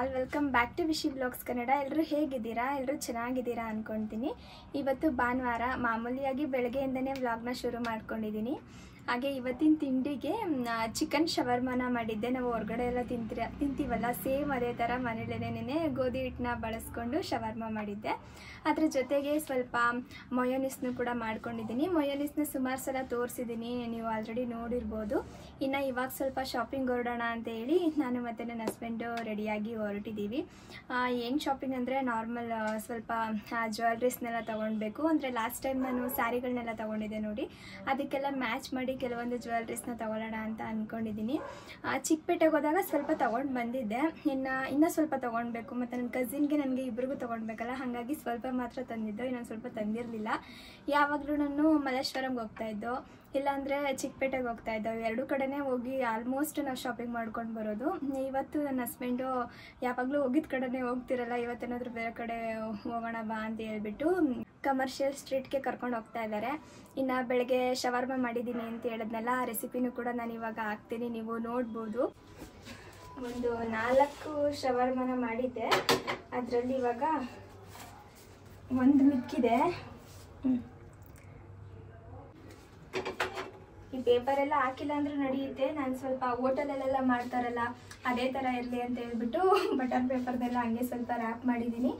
all welcome back to Vishi blogs Kannada ಎಲ್ಲರೂ ಹೇಗಿದ್ದೀರಾ ಎಲ್ಲರೂ ಚೆನ್ನಾಗಿದ್ದೀರಾ ಅಂದ್ಕೊಳ್ತೀನಿ ಇವತ್ತು ಭಾನುವಾರ ಮಾಮೂಲಿಯಾಗಿ ಬೆಳಗ್ಗೆಯಿಂದನೇ ವ್ಲಾಗ್ನ ಶುರು ಮಾಡ್ಕೊಂಡಿದ್ದೀನಿ ಹಾಗೆ ಇವತ್ತಿನ ತಿಂಡಿಗೆ ಚಿಕನ್ ಶವರ್ಮಾನ ಮಾಡಿದ್ದೆ ನಾವು ಹೊರಗಡೆ ಎಲ್ಲ ತಿಂತೀರ ತಿಂತೀವಲ್ಲ ಸೇಮ್ ಅದೇ ಥರ ಮನೇಲೇನೇ ಗೋಧಿ ಹಿಟ್ಟನ್ನ ಬಳಸ್ಕೊಂಡು ಶವರ್ಮ ಮಾಡಿದ್ದೆ ಅದ್ರ ಜೊತೆಗೆ ಸ್ವಲ್ಪ ಮೊಯೋನಿಸ್ನು ಕೂಡ ಮಾಡ್ಕೊಂಡಿದ್ದೀನಿ ಮೊಯೋನಿಸ್ನ ಸುಮಾರು ಸಲ ತೋರಿಸಿದ್ದೀನಿ ನೀವು ಆಲ್ರೆಡಿ ನೋಡಿರ್ಬೋದು ಇನ್ನು ಇವಾಗ ಸ್ವಲ್ಪ ಶಾಪಿಂಗ್ ಹೊರಡೋಣ ಅಂತ ಹೇಳಿ ನಾನು ಮತ್ತು ನನ್ನ ಹಸ್ಬೆಂಡು ರೆಡಿಯಾಗಿ ಹೊರಟಿದ್ದೀವಿ ಏನು ಶಾಪಿಂಗ್ ಅಂದರೆ ನಾರ್ಮಲ್ ಸ್ವಲ್ಪ ಜ್ಯುವೆಲ್ರೀಸ್ನೆಲ್ಲ ತೊಗೊಳ್ಬೇಕು ಅಂದರೆ ಲಾಸ್ಟ್ ಟೈಮ್ ನಾನು ಸ್ಯಾರಿಗಳನ್ನೆಲ್ಲ ತೊಗೊಂಡಿದ್ದೆ ನೋಡಿ ಅದಕ್ಕೆಲ್ಲ ಮ್ಯಾಚ್ ಮಾಡಿ ಕೆಲವೊಂದು ಜ್ಯುವೆಲ್ರೀಸ್ನ ತೊಗೊಳ್ಳೋಣ ಅಂತ ಅಂದ್ಕೊಂಡಿದ್ದೀನಿ ಚಿಕ್ಕಪೇಟೆಗೆ ಹೋದಾಗ ಸ್ವಲ್ಪ ತೊಗೊಂಡು ಬಂದಿದ್ದೆ ಇನ್ನು ಇನ್ನೂ ಸ್ವಲ್ಪ ತೊಗೊಳ್ಬೇಕು ಮತ್ತು ನನ್ನ ಕಸಿನ್ಗೆ ನನಗೆ ಇಬ್ಬರಿಗೂ ತೊಗೊಳ್ಬೇಕಲ್ಲ ಹಾಗಾಗಿ ಸ್ವಲ್ಪ ಮಾತ್ರ ತಂದಿದ್ದು ಇನ್ನೊಂದು ಸ್ವಲ್ಪ ತಂದಿರಲಿಲ್ಲ ಯಾವಾಗಲೂ ನಾನು ಹೋಗ್ತಾ ಇದ್ದೋ ಇಲ್ಲಾಂದರೆ ಚಿಕ್ಕಪೇಟೆಗೆ ಹೋಗ್ತಾ ಇದ್ದೋ ಎರಡು ಕಡೆನೇ ಹೋಗಿ ಆಲ್ಮೋಸ್ಟ್ ನಾವು ಶಾಪಿಂಗ್ ಮಾಡ್ಕೊಂಡು ಬರೋದು ಇವತ್ತು ನನ್ನ ಹಸ್ಬೆಂಡು ಯಾವಾಗಲೂ ಹೋಗಿದ್ದ ಕಡೆನೇ ಹೋಗ್ತಿರಲ್ಲ ಇವತ್ತೇನಾದರೂ ಬೇರೆ ಕಡೆ ಹೋಗೋಣ ಬಾ ಅಂತ ಹೇಳ್ಬಿಟ್ಟು ಕಮರ್ಷಿಯಲ್ ಸ್ಟ್ರೀಟ್ಗೆ ಕರ್ಕೊಂಡು ಹೋಗ್ತಾ ಇದ್ದಾರೆ ಇನ್ನು ಬೆಳಗ್ಗೆ ಶವರ್ಮ ಮಾಡಿದ್ದೀನಿ ಅಂತ ಹೇಳಿದ್ನಲ್ಲ ಆ ರೆಸಿಪಿನೂ ಕೂಡ ನಾನು ಇವಾಗ ಹಾಕ್ತೀನಿ ನೀವು ನೋಡ್ಬೋದು ಒಂದು ನಾಲ್ಕು ಶವರ್ಮನ ಮಾಡಿದ್ದೆ ಅದರಲ್ಲಿ ಇವಾಗ ಒಂದು ಮಿಕ್ಕಿದೆ ಈ ಪೇಪರ್ ಎಲ್ಲ ಹಾಕಿಲ್ಲ ಅಂದ್ರೆ ನಡೆಯುತ್ತೆ ನಾನು ಸ್ವಲ್ಪ ಹೋಟೆಲಲ್ಲೆಲ್ಲ ಮಾಡ್ತಾರಲ್ಲ ಅದೇ ಥರ ಇರಲಿ ಅಂತ ಹೇಳ್ಬಿಟ್ಟು ಬಟರ್ ಪೇಪರ್ದೆಲ್ಲ ಹಂಗೆ ಸ್ವಲ್ಪ ರ್ಯಾಪ್ ಮಾಡಿದ್ದೀನಿ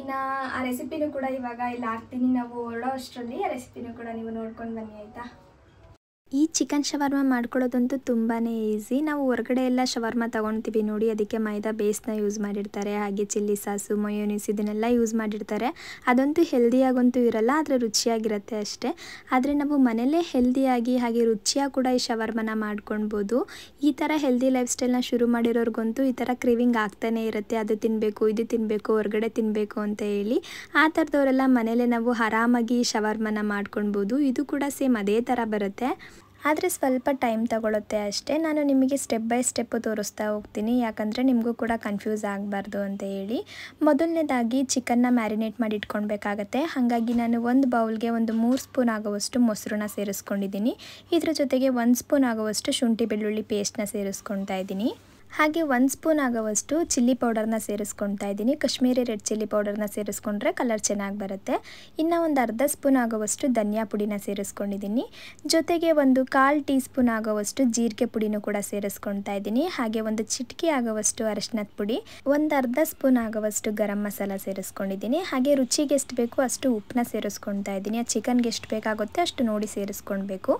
ಇನ್ನು ಆ ರೆಸಿಪಿನೂ ಕೂಡ ಇವಾಗ ಇಲ್ಲಿ ಹಾಕ್ತೀನಿ ನಾವು ಹೊರಡೋ ಅಷ್ಟರಲ್ಲಿ ಆ ರೆಸಿಪಿನೂ ಕೂಡ ನೀವು ನೋಡ್ಕೊಂಡು ಬನ್ನಿ ಆಯಿತಾ ಈ ಚಿಕನ್ ಶವರ್ಮ ಮಾಡ್ಕೊಳ್ಳೋದಂತೂ ತುಂಬಾ ಈಸಿ ನಾವು ಹೊರಗಡೆ ಎಲ್ಲ ಶವರ್ಮ ತೊಗೊಳ್ತೀವಿ ನೋಡಿ ಅದಕ್ಕೆ ಮೈದಾ ಬೇಸ್ನ ಯೂಸ್ ಮಾಡಿರ್ತಾರೆ ಹಾಗೆ ಚಿಲ್ಲಿ ಸಾಸು ಮೊಯೋನಿಸ್ ಇದನ್ನೆಲ್ಲ ಯೂಸ್ ಮಾಡಿರ್ತಾರೆ ಅದಂತೂ ಹೆಲ್ದಿಯಾಗಂತೂ ಇರಲ್ಲ ಆದರೆ ರುಚಿಯಾಗಿರುತ್ತೆ ಅಷ್ಟೇ ಆದರೆ ನಾವು ಮನೆಯಲ್ಲೇ ಹೆಲ್ದಿಯಾಗಿ ಹಾಗೆ ರುಚಿಯಾಗಿ ಕೂಡ ಈ ಶವರ್ಮನ ಮಾಡ್ಕೊಳ್ಬೋದು ಈ ಥರ ಹೆಲ್ದಿ ಲೈಫ್ ಸ್ಟೈಲ್ನ ಶುರು ಮಾಡಿರೋರ್ಗಂತೂ ಈ ಥರ ಕ್ರಿವಿಂಗ್ ಆಗ್ತಾನೇ ಇರುತ್ತೆ ಅದು ತಿನ್ನಬೇಕು ಇದು ತಿನ್ನಬೇಕು ಹೊರಗಡೆ ತಿನ್ನಬೇಕು ಅಂತ ಹೇಳಿ ಆ ಥರದವರೆಲ್ಲ ಮನೇಲೆ ನಾವು ಆರಾಮಾಗಿ ಶವರ್ಮನ ಮಾಡ್ಕೊಳ್ಬೋದು ಇದು ಕೂಡ ಸೇಮ್ ಅದೇ ಥರ ಬರುತ್ತೆ ಆದರೆ ಸ್ವಲ್ಪ ಟೈಮ್ ತಗೊಳುತ್ತೆ ಅಷ್ಟೇ ನಾನು ನಿಮಗೆ ಸ್ಟೆಪ್ ಬೈ ಸ್ಟೆಪ್ಪು ತೋರಿಸ್ತಾ ಹೋಗ್ತೀನಿ ಯಾಕಂದರೆ ನಿಮಗೂ ಕೂಡ ಕನ್ಫ್ಯೂಸ್ ಆಗಬಾರ್ದು ಅಂತ ಹೇಳಿ ಮೊದಲನೇದಾಗಿ ಚಿಕನ್ನ ಮ್ಯಾರಿನೇಟ್ ಮಾಡಿ ಇಟ್ಕೊಳ್ಬೇಕಾಗತ್ತೆ ಹಾಗಾಗಿ ನಾನು ಒಂದು ಬೌಲ್ಗೆ ಒಂದು ಮೂರು ಸ್ಪೂನ್ ಆಗುವಷ್ಟು ಮೊಸರನ್ನ ಸೇರಿಸ್ಕೊಂಡಿದ್ದೀನಿ ಇದರ ಜೊತೆಗೆ ಒಂದು ಸ್ಪೂನ್ ಆಗುವಷ್ಟು ಶುಂಠಿ ಬೆಳ್ಳುಳ್ಳಿ ಪೇಸ್ಟ್ನ ಸೇರಿಸ್ಕೊಳ್ತಾ ಇದ್ದೀನಿ ಹಾಗೆ ಒಂದು ಸ್ಪೂನ್ ಆಗೋವಷ್ಟು ಚಿಲ್ಲಿ ಪೌಡರ್ನ ಸೇರಿಸ್ಕೊಳ್ತಾ ಇದ್ದೀನಿ ಕಾಶ್ಮೀರಿ ರೆಡ್ ಚಿಲ್ಲಿ ಪೌಡರ್ನ ಸೇರಿಸ್ಕೊಂಡ್ರೆ ಕಲರ್ ಚೆನ್ನಾಗಿ ಬರುತ್ತೆ ಇನ್ನು ಒಂದು ಅರ್ಧ ಸ್ಪೂನ್ ಆಗೋವಷ್ಟು ಧನಿಯಾ ಪುಡಿನ ಸೇರಿಸ್ಕೊಂಡಿದ್ದೀನಿ ಜೊತೆಗೆ ಒಂದು ಕಾಲು ಟೀ ಸ್ಪೂನ್ ಆಗೋವಷ್ಟು ಜೀರಿಗೆ ಪುಡಿನೂ ಕೂಡ ಸೇರಿಸ್ಕೊಳ್ತಾ ಇದ್ದೀನಿ ಹಾಗೆ ಒಂದು ಚಿಟಕಿ ಆಗೋವಷ್ಟು ಅರಶಿನದ ಪುಡಿ ಒಂದು ಅರ್ಧ ಸ್ಪೂನ್ ಆಗೋವಷ್ಟು ಗರಂ ಮಸಾಲ ಸೇರಿಸ್ಕೊಂಡಿದ್ದೀನಿ ಹಾಗೆ ರುಚಿಗೆ ಎಷ್ಟು ಬೇಕೋ ಅಷ್ಟು ಉಪ್ಪನ್ನ ಸೇರಿಸ್ಕೊಳ್ತಾ ಇದ್ದೀನಿ ಆ ಚಿಕನ್ಗೆ ಎಷ್ಟು ಬೇಕಾಗುತ್ತೆ ಅಷ್ಟು ನೋಡಿ ಸೇರಿಸ್ಕೊಳ್ಬೇಕು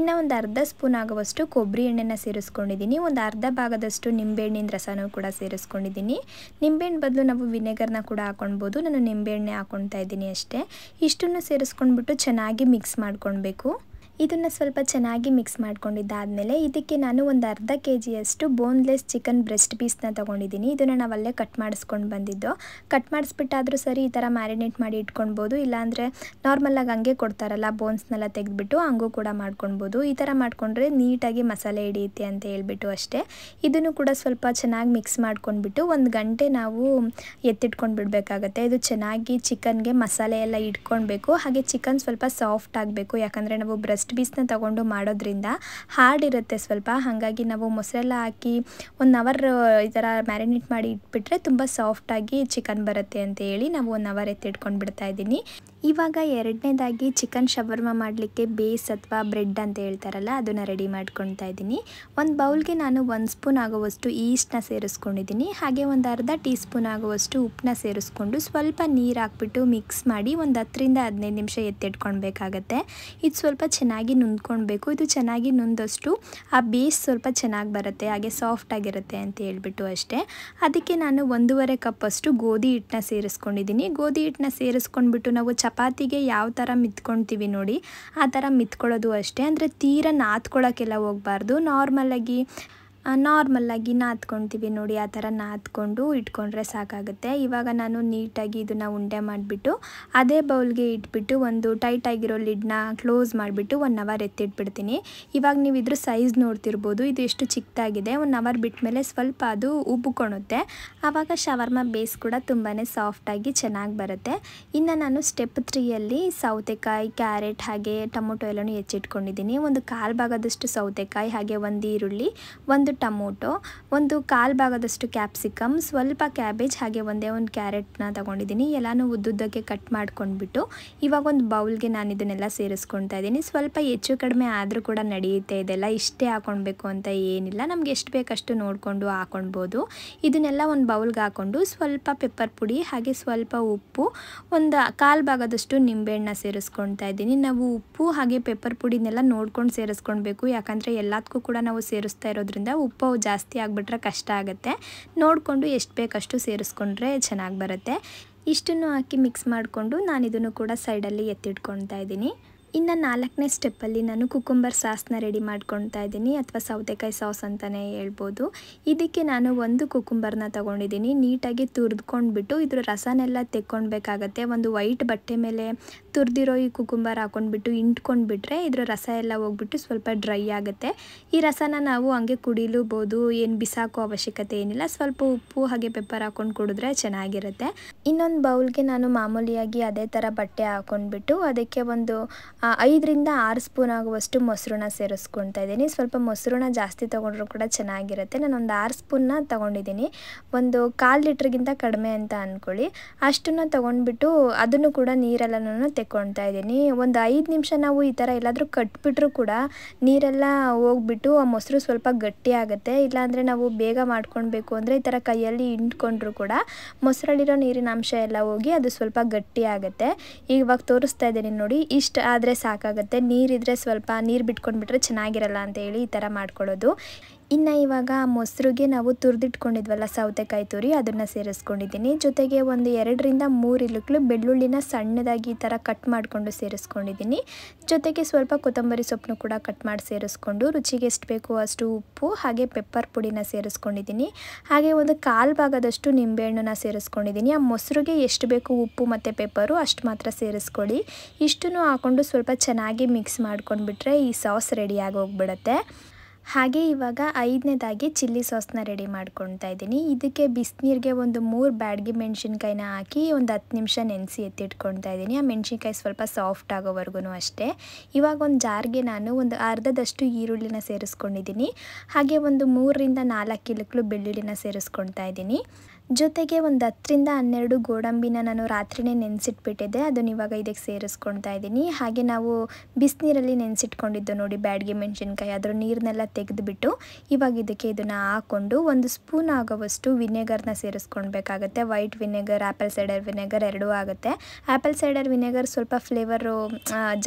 ಇನ್ನು ಒಂದು ಅರ್ಧ ಸ್ಪೂನ್ ಆಗುವಷ್ಟು ಕೊಬ್ಬರಿ ಎಣ್ಣೆನ ಸೇರಿಸ್ಕೊಂಡಿದ್ದೀನಿ ಒಂದು ಅರ್ಧ ಭಾಗದಷ್ಟು ನಿಂಬೆಹಣ್ಣಿನ ರಸನೂ ಕೂಡ ಸೇರಿಸ್ಕೊಂಡಿದ್ದೀನಿ ನಿಂಬೆಹಣ್ಣು ಬದಲು ನಾವು ವಿನೆಗರ್ನ ಕೂಡ ಹಾಕೊಳ್ಬೋದು ನಾನು ನಿಂಬೆಹಣ್ಣೆ ಹಾಕೊಳ್ತಾ ಇದ್ದೀನಿ ಅಷ್ಟೇ ಇಷ್ಟನ್ನು ಸೇರಿಸ್ಕೊಂಡ್ಬಿಟ್ಟು ಚೆನ್ನಾಗಿ ಮಿಕ್ಸ್ ಮಾಡ್ಕೊಳ್ಬೇಕು ಇದನ್ನು ಸ್ವಲ್ಪ ಚೆನ್ನಾಗಿ ಮಿಕ್ಸ್ ಮಾಡ್ಕೊಂಡಿದ್ದಾದಮೇಲೆ ಇದಕ್ಕೆ ನಾನು ಒಂದು ಅರ್ಧ ಕೆ ಜಿಯಷ್ಟು ಬೋನ್ಲೆಸ್ ಚಿಕನ್ ಬ್ರೆಸ್ಟ್ ಪೀಸ್ನ ತೊಗೊಂಡಿದ್ದೀನಿ ಇದನ್ನು ನಾವಲ್ಲೇ ಕಟ್ ಮಾಡಿಸ್ಕೊಂಡು ಬಂದಿದ್ದು ಕಟ್ ಮಾಡಿಸ್ಬಿಟ್ಟಾದರೂ ಸರಿ ಈ ಥರ ಮ್ಯಾರಿನೇಟ್ ಮಾಡಿ ಇಟ್ಕೊಳ್ಬೋದು ಇಲ್ಲಾಂದರೆ ನಾರ್ಮಲಾಗಿ ಹಂಗೆ ಕೊಡ್ತಾರಲ್ಲ ಬೋನ್ಸ್ನೆಲ್ಲ ತೆಗೆದುಬಿಟ್ಟು ಹಂಗೂ ಕೂಡ ಮಾಡ್ಕೊಳ್ಬೋದು ಈ ಥರ ಮಾಡ್ಕೊಂಡ್ರೆ ನೀಟಾಗಿ ಮಸಾಲೆ ಹಿಡಿಯುತ್ತೆ ಅಂತ ಹೇಳ್ಬಿಟ್ಟು ಅಷ್ಟೇ ಇದನ್ನು ಕೂಡ ಸ್ವಲ್ಪ ಚೆನ್ನಾಗಿ ಮಿಕ್ಸ್ ಮಾಡ್ಕೊಂಡ್ಬಿಟ್ಟು ಒಂದು ಗಂಟೆ ನಾವು ಎತ್ತಿಟ್ಕೊಂಡು ಬಿಡಬೇಕಾಗತ್ತೆ ಇದು ಚೆನ್ನಾಗಿ ಚಿಕನ್ಗೆ ಮಸಾಲೆ ಎಲ್ಲ ಇಟ್ಕೊಳ್ಬೇಕು ಹಾಗೆ ಚಿಕನ್ ಸ್ವಲ್ಪ ಸಾಫ್ಟ್ ಆಗಬೇಕು ಯಾಕಂದರೆ ನಾವು ಬ್ರೆಸ್ಟ್ ಮಿಕ್ಸ್ಡ್ ಬೀಸ್ನ ತೊಗೊಂಡು ಮಾಡೋದ್ರಿಂದ ಹಾರ್ಡ್ ಇರುತ್ತೆ ಸ್ವಲ್ಪ ಹಾಗಾಗಿ ನಾವು ಮೊಸರೆಲ್ಲ ಹಾಕಿ ಒನ್ ಅವರ್ ಈ ಥರ ಮ್ಯಾರಿನೇಟ್ ಮಾಡಿ ಇಟ್ಬಿಟ್ರೆ ತುಂಬ ಸಾಫ್ಟಾಗಿ ಚಿಕನ್ ಬರುತ್ತೆ ಅಂತ ಹೇಳಿ ನಾವು ಒನ್ ಅವರ್ ಇಟ್ಕೊಂಡು ಬಿಡ್ತಾ ಇದ್ದೀನಿ ಇವಾಗ ಎರಡನೇದಾಗಿ ಚಿಕನ್ ಶವರ್ಮ ಮಾಡಲಿಕ್ಕೆ ಬೇಸ್ ಅಥವಾ ಬ್ರೆಡ್ ಅಂತ ಹೇಳ್ತಾರಲ್ಲ ಅದನ್ನು ರೆಡಿ ಮಾಡ್ಕೊಳ್ತಾ ಇದ್ದೀನಿ ಒಂದು ಬೌಲ್ಗೆ ನಾನು ಒಂದು ಸ್ಪೂನ್ ಆಗುವಷ್ಟು ಈಸ್ಟ್ನ ಸೇರಿಸ್ಕೊಂಡಿದ್ದೀನಿ ಹಾಗೆ ಒಂದು ಅರ್ಧ ಟೀ ಸ್ಪೂನ್ ಆಗುವಷ್ಟು ಉಪ್ಪನ್ನ ಸೇರಿಸ್ಕೊಂಡು ಸ್ವಲ್ಪ ನೀರು ಹಾಕ್ಬಿಟ್ಟು ಮಿಕ್ಸ್ ಮಾಡಿ ಒಂದು ಹತ್ತರಿಂದ ಹದಿನೈದು ನಿಮಿಷ ಎತ್ತಿಟ್ಕೊಳ್ಬೇಕಾಗತ್ತೆ ಇದು ಸ್ವಲ್ಪ ಚೆನ್ನಾಗಿ ಚೆನ್ನಾಗಿ ನುಂದ್ಕೊಳ್ಬೇಕು ಇದು ಚೆನ್ನಾಗಿ ನುಂದಷ್ಟು ಆ ಬೇಸ್ ಸ್ವಲ್ಪ ಚೆನ್ನಾಗಿ ಬರುತ್ತೆ ಹಾಗೆ ಸಾಫ್ಟಾಗಿರುತ್ತೆ ಅಂತ ಹೇಳ್ಬಿಟ್ಟು ಅಷ್ಟೇ ಅದಕ್ಕೆ ನಾನು ಒಂದೂವರೆ ಅಷ್ಟು ಗೋಧಿ ಹಿಟ್ಟನ್ನ ಸೇರಿಸ್ಕೊಂಡಿದ್ದೀನಿ ಗೋಧಿ ಹಿಟ್ಟನ್ನ ಸೇರಿಸ್ಕೊಂಡ್ಬಿಟ್ಟು ನಾವು ಚಪಾತಿಗೆ ಯಾವ ಥರ ಮಿತ್ಕೊಳ್ತೀವಿ ನೋಡಿ ಆ ಥರ ಮಿತ್ಕೊಳ್ಳೋದು ಅಷ್ಟೇ ಅಂದರೆ ತೀರ ನಾತ್ಕೊಳ್ಳೋಕ್ಕೆಲ್ಲ ಹೋಗಬಾರ್ದು ನಾರ್ಮಲಾಗಿ ನಾರ್ಮಲ್ಲಾಗಿ ನಾದ್ಕೊಳ್ತೀವಿ ನೋಡಿ ಆ ಥರ ನಾದ್ಕೊಂಡು ಇಟ್ಕೊಂಡ್ರೆ ಸಾಕಾಗುತ್ತೆ ಇವಾಗ ನಾನು ನೀಟಾಗಿ ಇದನ್ನು ಉಂಡೆ ಮಾಡಿಬಿಟ್ಟು ಅದೇ ಬೌಲ್ಗೆ ಇಟ್ಬಿಟ್ಟು ಒಂದು ಟೈಟಾಗಿರೋ ಲಿಡ್ನ ಕ್ಲೋಸ್ ಮಾಡಿಬಿಟ್ಟು ಒನ್ ಅವರ್ ಎತ್ತಿಟ್ಬಿಡ್ತೀನಿ ಇವಾಗ ನೀವು ಇದ್ರ ಸೈಜ್ ನೋಡ್ತಿರ್ಬೋದು ಇದು ಎಷ್ಟು ಚಿಕ್ಕದಾಗಿದೆ ಒನ್ ಅವರ್ ಬಿಟ್ಟ ಮೇಲೆ ಸ್ವಲ್ಪ ಅದು ಉಬ್ಕೊಳುತ್ತೆ ಆವಾಗ ಶವರ್ಮ ಬೇಸ್ ಕೂಡ ತುಂಬಾ ಸಾಫ್ಟಾಗಿ ಚೆನ್ನಾಗಿ ಬರುತ್ತೆ ಇನ್ನು ನಾನು ಸ್ಟೆಪ್ ತ್ರೀಯಲ್ಲಿ ಸೌತೆಕಾಯಿ ಕ್ಯಾರೆಟ್ ಹಾಗೆ ಟೊಮೊಟೊ ಎಲ್ಲನೂ ಹೆಚ್ಚಿಟ್ಕೊಂಡಿದ್ದೀನಿ ಒಂದು ಕಾಲು ಭಾಗದಷ್ಟು ಸೌತೆಕಾಯಿ ಹಾಗೆ ಒಂದು ಈರುಳ್ಳಿ ಒಂದು ಒಂದು ಟೊಮೊಟೊ ಒಂದು ಕಾಲು ಭಾಗದಷ್ಟು ಕ್ಯಾಪ್ಸಿಕಮ್ ಸ್ವಲ್ಪ ಕ್ಯಾಬೇಜ್ ಹಾಗೆ ಒಂದೇ ಒಂದು ಕ್ಯಾರೆಟ್ನ ತೊಗೊಂಡಿದ್ದೀನಿ ಎಲ್ಲನೂ ಉದ್ದುದ್ದಕ್ಕೆ ಕಟ್ ಮಾಡ್ಕೊಂಡ್ಬಿಟ್ಟು ಇವಾಗ ಒಂದು ಬೌಲ್ಗೆ ನಾನು ಇದನ್ನೆಲ್ಲ ಸೇರಿಸ್ಕೊಳ್ತಾ ಇದ್ದೀನಿ ಸ್ವಲ್ಪ ಹೆಚ್ಚು ಕಡಿಮೆ ಆದರೂ ಕೂಡ ನಡೆಯುತ್ತೆ ಇದೆಲ್ಲ ಇಷ್ಟೇ ಹಾಕೊಳ್ಬೇಕು ಅಂತ ಏನಿಲ್ಲ ನಮ್ಗೆ ಎಷ್ಟು ಬೇಕಷ್ಟು ನೋಡಿಕೊಂಡು ಹಾಕೊಳ್ಬೋದು ಇದನ್ನೆಲ್ಲ ಒಂದು ಬೌಲ್ಗೆ ಹಾಕ್ಕೊಂಡು ಸ್ವಲ್ಪ ಪೆಪ್ಪರ್ ಪುಡಿ ಹಾಗೆ ಸ್ವಲ್ಪ ಉಪ್ಪು ಒಂದು ಕಾಲು ಭಾಗದಷ್ಟು ನಿಂಬೆಹಣ್ಣ ಸೇರಿಸ್ಕೊಳ್ತಾ ಇದ್ದೀನಿ ನಾವು ಉಪ್ಪು ಹಾಗೆ ಪೆಪ್ಪರ್ ಪುಡಿನೆಲ್ಲ ನೋಡ್ಕೊಂಡು ಸೇರಿಸ್ಕೊಳ್ಬೇಕು ಯಾಕಂದರೆ ಎಲ್ಲದಕ್ಕೂ ಕೂಡ ನಾವು ಸೇರಿಸ್ತಾ ಇರೋದ್ರಿಂದ ಉಪ್ಪು ಜಾಸ್ತಿ ಆಗಿಬಿಟ್ರೆ ಕಷ್ಟ ಆಗುತ್ತೆ ನೋಡಿಕೊಂಡು ಎಷ್ಟು ಬೇಕಷ್ಟು ಸೇರಿಸ್ಕೊಂಡ್ರೆ ಚೆನ್ನಾಗಿ ಬರುತ್ತೆ ಇಷ್ಟನ್ನು ಹಾಕಿ ಮಿಕ್ಸ್ ಮಾಡಿಕೊಂಡು ನಾನು ಇದನ್ನು ಕೂಡ ಸೈಡಲ್ಲಿ ಎತ್ತಿಟ್ಕೊಳ್ತಾ ಇದ್ದೀನಿ ಇನ್ನು ನಾಲ್ಕನೇ ಸ್ಟೆಪ್ಪಲ್ಲಿ ನಾನು ಕುಕುಂಬರ್ ಸಾಸ್ನ ರೆಡಿ ಮಾಡ್ಕೊಳ್ತಾ ಇದ್ದೀನಿ ಅಥವಾ ಸೌತೆಕಾಯಿ ಸಾಸ್ ಅಂತಲೇ ಹೇಳ್ಬೋದು ಇದಕ್ಕೆ ನಾನು ಒಂದು ಕುಕುಂಬರ್ನ ತೊಗೊಂಡಿದ್ದೀನಿ ನೀಟಾಗಿ ತುರಿದ್ಕೊಂಡ್ಬಿಟ್ಟು ಇದರ ರಸನೆಲ್ಲ ತೆಕ್ಕೊಳ್ಬೇಕಾಗತ್ತೆ ಒಂದು ವೈಟ್ ಬಟ್ಟೆ ಮೇಲೆ ತುರಿದಿರೋ ಈ ಕುಕುಂಬರ್ ಹಾಕೊಂಡ್ಬಿಟ್ಟು ಇಂಟ್ಕೊಂಡ್ಬಿಟ್ರೆ ಇದರ ರಸ ಎಲ್ಲ ಹೋಗ್ಬಿಟ್ಟು ಸ್ವಲ್ಪ ಡ್ರೈ ಆಗುತ್ತೆ ಈ ರಸನ ನಾವು ಹಂಗೆ ಕುಡಿಲೂಬೋದು ಏನು ಬಿಸಾಕೋ ಅವಶ್ಯಕತೆ ಏನಿಲ್ಲ ಸ್ವಲ್ಪ ಉಪ್ಪು ಹಾಗೆ ಪೆಪ್ಪರ್ ಹಾಕೊಂಡು ಕುಡಿದ್ರೆ ಚೆನ್ನಾಗಿರುತ್ತೆ ಇನ್ನೊಂದು ಬೌಲ್ಗೆ ನಾನು ಮಾಮೂಲಿಯಾಗಿ ಅದೇ ಥರ ಬಟ್ಟೆ ಹಾಕೊಂಡ್ಬಿಟ್ಟು ಅದಕ್ಕೆ ಒಂದು ಐದರಿಂದ ಆರು ಸ್ಪೂನ್ ಆಗುವಷ್ಟು ಮೊಸರನ್ನ ಸೇರಿಸ್ಕೊಳ್ತಾ ಇದ್ದೀನಿ ಸ್ವಲ್ಪ ಮೊಸರನ್ನ ಜಾಸ್ತಿ ತೊಗೊಂಡ್ರೂ ಕೂಡ ಚೆನ್ನಾಗಿರುತ್ತೆ ಒಂದು ಆರು ಸ್ಪೂನ್ನ ತೊಗೊಂಡಿದ್ದೀನಿ ಒಂದು ಕಾಲು ಲೀಟ್ರಿಗಿಂತ ಕಡಿಮೆ ಅಂತ ಅಂದ್ಕೊಳ್ಳಿ ಅಷ್ಟನ್ನು ತೊಗೊಂಡ್ಬಿಟ್ಟು ಅದನ್ನು ಕೂಡ ನಾನು ತೆಕ್ಕೊಳ್ತಾ ಇದ್ದೀನಿ ಒಂದು ಐದು ನಿಮಿಷ ನಾವು ಈ ಥರ ಎಲ್ಲಾದರೂ ಕಟ್ಬಿಟ್ರೂ ಕೂಡ ನೀರೆಲ್ಲ ಹೋಗ್ಬಿಟ್ಟು ಆ ಮೊಸರು ಸ್ವಲ್ಪ ಗಟ್ಟಿ ಆಗುತ್ತೆ ಇಲ್ಲಾಂದರೆ ನಾವು ಬೇಗ ಮಾಡ್ಕೊಳ್ಬೇಕು ಅಂದರೆ ಈ ಥರ ಕೈಯಲ್ಲಿ ಹಿಂಡ್ಕೊಂಡ್ರೂ ಕೂಡ ಮೊಸರಲ್ಲಿರೋ ನೀರಿನ ಅಂಶ ಎಲ್ಲ ಹೋಗಿ ಅದು ಸ್ವಲ್ಪ ಗಟ್ಟಿ ಆಗುತ್ತೆ ಇವಾಗ ತೋರಿಸ್ತಾ ಇದ್ದೀನಿ ನೋಡಿ ಇಷ್ಟ ಆದರೆ ಸಾಕಾಗುತ್ತೆ ನೀರಿದ್ರೆ ಸ್ವಲ್ಪ ನೀರು ಬಿಟ್ಕೊಂಡ್ಬಿಟ್ರೆ ಚೆನ್ನಾಗಿರಲ್ಲ ಅಂತ ಹೇಳಿ ಈ ಥರ ಮಾಡ್ಕೊಳ್ಳೋದು ಇನ್ನು ಇವಾಗ ಮೊಸರಿಗೆ ನಾವು ತುರಿದಿಟ್ಕೊಂಡಿದ್ವಲ್ಲ ಸೌತೆಕಾಯಿ ತುರಿ ಅದನ್ನು ಸೇರಿಸ್ಕೊಂಡಿದ್ದೀನಿ ಜೊತೆಗೆ ಒಂದು ಎರಡರಿಂದ ಮೂರು ಇಲುಕ್ಲು ಬೆಳ್ಳುಳ್ಳಿನ ಸಣ್ಣದಾಗಿ ಈ ಥರ ಕಟ್ ಮಾಡಿಕೊಂಡು ಸೇರಿಸ್ಕೊಂಡಿದ್ದೀನಿ ಜೊತೆಗೆ ಸ್ವಲ್ಪ ಕೊತ್ತಂಬರಿ ಸೊಪ್ಪನ್ನು ಕೂಡ ಕಟ್ ಮಾಡಿ ಸೇರಿಸ್ಕೊಂಡು ರುಚಿಗೆ ಎಷ್ಟು ಬೇಕು ಅಷ್ಟು ಉಪ್ಪು ಹಾಗೆ ಪೆಪ್ಪರ್ ಪುಡಿನ ಸೇರಿಸ್ಕೊಂಡಿದ್ದೀನಿ ಹಾಗೆ ಒಂದು ಕಾಲು ಭಾಗದಷ್ಟು ನಿಂಬೆಹಣ್ಣನ್ನ ಸೇರಿಸ್ಕೊಂಡಿದ್ದೀನಿ ಆ ಮೊಸರಿಗೆ ಎಷ್ಟು ಬೇಕು ಉಪ್ಪು ಮತ್ತು ಪೆಪ್ಪರು ಅಷ್ಟು ಮಾತ್ರ ಸೇರಿಸ್ಕೊಳ್ಳಿ ಇಷ್ಟನ್ನು ಹಾಕ್ಕೊಂಡು ಸ್ವಲ್ಪ ಚೆನ್ನಾಗಿ ಮಿಕ್ಸ್ ಮಾಡ್ಕೊಂಡ್ಬಿಟ್ರೆ ಈ ಸಾಸ್ ರೆಡಿಯಾಗಿ ಹೋಗ್ಬಿಡುತ್ತೆ ಹಾಗೆ ಇವಾಗ ಐದನೇದಾಗಿ ಚಿಲ್ಲಿ ಸಾಸ್ನ ರೆಡಿ ಮಾಡ್ಕೊಳ್ತಾ ಇದ್ದೀನಿ ಇದಕ್ಕೆ ಬಿಸಿನೀರಿಗೆ ಒಂದು ಮೂರು ಬ್ಯಾಡ್ಗೆ ಮೆಣಸಿನ್ಕಾಯಿನ ಹಾಕಿ ಒಂದು ಹತ್ತು ನಿಮಿಷ ನೆನೆಸಿ ಎತ್ತಿಟ್ಕೊಳ್ತಾ ಇದ್ದೀನಿ ಆ ಮೆಣಸಿನ್ಕಾಯಿ ಸ್ವಲ್ಪ ಸಾಫ್ಟ್ ಆಗೋವರೆಗೂ ಅಷ್ಟೇ ಇವಾಗ ಒಂದು ಜಾರ್ಗೆ ನಾನು ಒಂದು ಅರ್ಧದಷ್ಟು ಈರುಳ್ಳಿನ ಸೇರಿಸ್ಕೊಂಡಿದ್ದೀನಿ ಹಾಗೆ ಒಂದು ಮೂರರಿಂದ ನಾಲ್ಕು ಇಲಕ್ಕಲು ಬೆಳ್ಳುಳ್ಳಿನ ಸೇರಿಸ್ಕೊಳ್ತಾ ಇದ್ದೀನಿ ಜೊತೆಗೆ ಒಂದು ಹತ್ತರಿಂದ ಹನ್ನೆರಡು ಗೋಡಂಬಿನ ನಾನು ರಾತ್ರಿನೇ ನೆನೆಸಿಟ್ಬಿಟ್ಟಿದ್ದೆ ಅದನ್ನ ಇವಾಗ ಇದಕ್ಕೆ ಸೇರಿಸ್ಕೊಳ್ತಾ ಇದ್ದೀನಿ ಹಾಗೆ ನಾವು ಬಿಸಿನೀರಲ್ಲಿ ನೆನೆಸಿಟ್ಕೊಂಡಿದ್ದು ನೋಡಿ ಬ್ಯಾಡ್ಗೆ ಮೆಣಸಿನ್ಕಾಯಿ ಅದರ ನೀರನ್ನೆಲ್ಲ ತೆಗೆದುಬಿಟ್ಟು ಇವಾಗ ಇದಕ್ಕೆ ಇದನ್ನು ಹಾಕ್ಕೊಂಡು ಒಂದು ಸ್ಪೂನ್ ಆಗೋವಷ್ಟು ವಿನೆಗರ್ನ ಸೇರಿಸ್ಕೊಳ್ಬೇಕಾಗತ್ತೆ white vinegar apple cider vinegar ಎರಡೂ ಆಗುತ್ತೆ ಆ್ಯಪಲ್ ಸೈಡರ್ ವಿನೆಗರ್ ಸ್ವಲ್ಪ ಫ್ಲೇವರು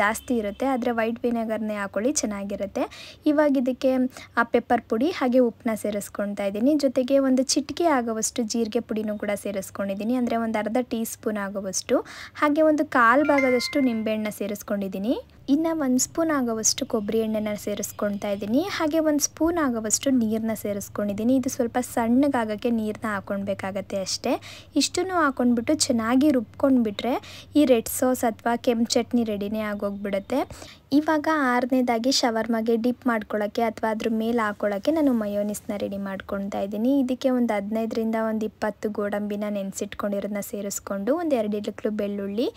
ಜಾಸ್ತಿ ಇರುತ್ತೆ ಆದರೆ ವೈಟ್ ವಿನೆಗರ್ನೇ ಹಾಕೊಳ್ಳಿ ಚೆನ್ನಾಗಿರುತ್ತೆ ಇವಾಗ ಇದಕ್ಕೆ ಆ ಪೆಪ್ಪರ್ ಪುಡಿ ಹಾಗೆ ಉಪ್ಪನ್ನ ಸೇರಿಸ್ಕೊಳ್ತಾ ಇದ್ದೀನಿ ಜೊತೆಗೆ ಒಂದು ಚಿಟಿಕೆ ಆಗೋವಷ್ಟು ಜೀರಿಗೆ ಪುಡಿನೂ ಕೂಡ ಸೇರಿಸ್ಕೊಂಡಿದ್ದೀನಿ ಅಂದರೆ ಒಂದು ಅರ್ಧ ಟೀ ಸ್ಪೂನ್ ಆಗುವಷ್ಟು ಹಾಗೆ ಒಂದು ಕಾಲು ಭಾಗದಷ್ಟು ನಿಂಬೆಹಣ್ಣು ಸೇರಿಸ್ಕೊಂಡಿದ್ದೀನಿ ಇನ್ನು ಒಂದು ಸ್ಪೂನ್ ಆಗೋವಷ್ಟು ಕೊಬ್ಬರಿ ಎಣ್ಣೆನ ಸೇರಿಸ್ಕೊಳ್ತಾ ಇದ್ದೀನಿ ಹಾಗೆ ಒಂದು ಸ್ಪೂನ್ ಆಗೋವಷ್ಟು ನೀರನ್ನ ಸೇರಿಸ್ಕೊಂಡಿದ್ದೀನಿ ಇದು ಸ್ವಲ್ಪ ಸಣ್ಣಗಾಗೋಕ್ಕೆ ನೀರನ್ನ ಹಾಕೊಳ್ಬೇಕಾಗತ್ತೆ ಅಷ್ಟೇ ಇಷ್ಟನ್ನು ಹಾಕೊಂಡ್ಬಿಟ್ಟು ಚೆನ್ನಾಗಿ ರುಬ್ಕೊಂಡ್ಬಿಟ್ರೆ ಈ ರೆಡ್ ಸಾಸ್ ಅಥವಾ ಕೆಂಪು ಚಟ್ನಿ ರೆಡಿನೇ ಆಗೋಗ್ಬಿಡುತ್ತೆ ಇವಾಗ ಆರನೇದಾಗಿ ಶವರ್ಮಾಗೆ ಡಿಪ್ ಮಾಡ್ಕೊಳ್ಳೋಕ್ಕೆ ಅಥವಾ ಅದ್ರ ಮೇಲೆ ಹಾಕೊಳ್ಳೋಕ್ಕೆ ನಾನು ಮಯೋನಿಸ್ನ ರೆಡಿ ಮಾಡ್ಕೊಳ್ತಾ ಇದ್ದೀನಿ ಇದಕ್ಕೆ ಒಂದು ಹದಿನೈದರಿಂದ ಒಂದು ಇಪ್ಪತ್ತು ಗೋಡಂಬಿನ ನೆನೆಸಿಟ್ಕೊಂಡಿರೋದನ್ನ ಸೇರಿಸ್ಕೊಂಡು ಒಂದು ಎರಡು ಇಟ್ಲು ಬೆಳ್ಳುಳ್ಳಿ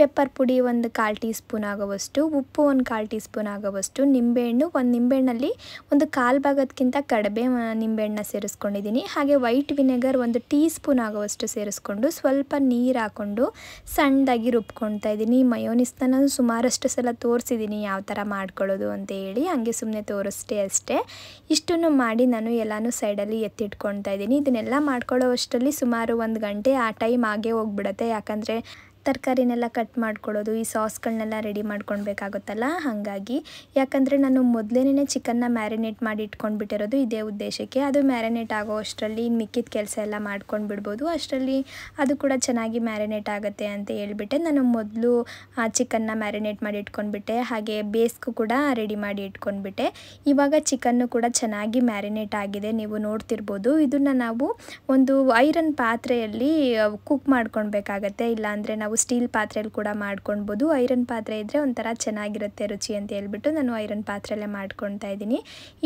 ಪೆಪ್ಪರ್ ಪುಡಿ ಒಂದು ಕಾಲು ಟೀ ಸ್ಪೂನ್ ಆಗೋವಷ್ಟು ಉಪ್ಪು ಒಂದು ಕಾಲು ಟೀ ಸ್ಪೂನ್ ಆಗೋವಷ್ಟು ನಿಂಬೆಹಣ್ಣು ಒಂದು ನಿಂಬೆಹಣ್ಣಲ್ಲಿ ಒಂದು ಕಾಲು ಭಾಗದಕ್ಕಿಂತ ಕಡಿಮೆ ನಿಂಬೆಹಣ್ಣ ಸೇರಿಸ್ಕೊಂಡಿದ್ದೀನಿ ಹಾಗೆ ವೈಟ್ ವಿನೆಗರ್ ಒಂದು ಟೀ ಸ್ಪೂನ್ ಆಗೋವಷ್ಟು ಸೇರಿಸ್ಕೊಂಡು ಸ್ವಲ್ಪ ನೀರು ಹಾಕ್ಕೊಂಡು ಸಣ್ಣದಾಗಿ ರುಬ್ಕೊಳ್ತಾ ಇದ್ದೀನಿ ಮಯೋನಿಸ್ತಾನ ಸುಮಾರಷ್ಟು ಸಲ ತೋರಿಸಿದ್ದೀನಿ ಯಾವ ಥರ ಮಾಡ್ಕೊಳ್ಳೋದು ಅಂತ ಹೇಳಿ ಹಾಗೆ ಸುಮ್ಮನೆ ತೋರಿಸ್ತೆ ಅಷ್ಟೇ ಇಷ್ಟನ್ನು ಮಾಡಿ ನಾನು ಎಲ್ಲನೂ ಸೈಡಲ್ಲಿ ಎತ್ತಿಟ್ಕೊಳ್ತಾ ಇದ್ದೀನಿ ಇದನ್ನೆಲ್ಲ ಮಾಡ್ಕೊಳ್ಳೋವಷ್ಟರಲ್ಲಿ ಸುಮಾರು ಒಂದು ಗಂಟೆ ಆ ಟೈಮ್ ಆಗೇ ಹೋಗ್ಬಿಡುತ್ತೆ ಯಾಕಂದರೆ ತರಕಾರಿನೆಲ್ಲ ಕಟ್ ಮಾಡ್ಕೊಳ್ಳೋದು ಈ ಸಾಸ್ಗಳನ್ನೆಲ್ಲ ರೆಡಿ ಮಾಡ್ಕೊಳ್ಬೇಕಾಗುತ್ತಲ್ಲ ಹಾಗಾಗಿ ಯಾಕಂದರೆ ನಾನು ಮೊದಲೇನೇ ಚಿಕನ್ನ ಮ್ಯಾರಿನೇಟ್ ಮಾಡಿ ಇಟ್ಕೊಂಡ್ಬಿಟ್ಟಿರೋದು ಇದೇ ಉದ್ದೇಶಕ್ಕೆ ಅದು ಮ್ಯಾರಿನೇಟ್ ಆಗೋ ಅಷ್ಟರಲ್ಲಿ ಮಿಕ್ಕಿದ ಕೆಲಸ ಎಲ್ಲ ಮಾಡ್ಕೊಂಡು ಬಿಡ್ಬೋದು ಅಷ್ಟರಲ್ಲಿ ಅದು ಕೂಡ ಚೆನ್ನಾಗಿ ಮ್ಯಾರಿನೇಟ್ ಆಗುತ್ತೆ ಅಂತ ಹೇಳಿಬಿಟ್ಟೆ ನಾನು ಮೊದಲು ಆ ಚಿಕನ್ನ ಮ್ಯಾರಿನೇಟ್ ಮಾಡಿ ಇಟ್ಕೊಂಡ್ಬಿಟ್ಟೆ ಹಾಗೆ ಬೇಸ್ಗೂ ಕೂಡ ರೆಡಿ ಮಾಡಿ ಇಟ್ಕೊಂಡ್ಬಿಟ್ಟೆ ಇವಾಗ ಚಿಕನ್ನು ಕೂಡ ಚೆನ್ನಾಗಿ ಮ್ಯಾರಿನೇಟ್ ಆಗಿದೆ ನೀವು ನೋಡ್ತಿರ್ಬೋದು ಇದನ್ನು ನಾವು ಒಂದು ಐರನ್ ಪಾತ್ರೆಯಲ್ಲಿ ಕುಕ್ ಮಾಡ್ಕೊಳ್ಬೇಕಾಗತ್ತೆ ಇಲ್ಲಾಂದರೆ ನಾವು ಸ್ಟೀಲ್ ಪಾತ್ರೆಯಲ್ಲಿ ಕೂಡ ಮಾಡ್ಕೊಳ್ಬೋದು ಐರನ್ ಪಾತ್ರೆ ಇದ್ದರೆ ಒಂಥರ ಚೆನ್ನಾಗಿರುತ್ತೆ ರುಚಿ ಅಂತ ಹೇಳ್ಬಿಟ್ಟು ನಾನು ಐರನ್ ಪಾತ್ರೆಯಲ್ಲೇ ಮಾಡ್ಕೊಳ್ತಾ ಇದ್ದೀನಿ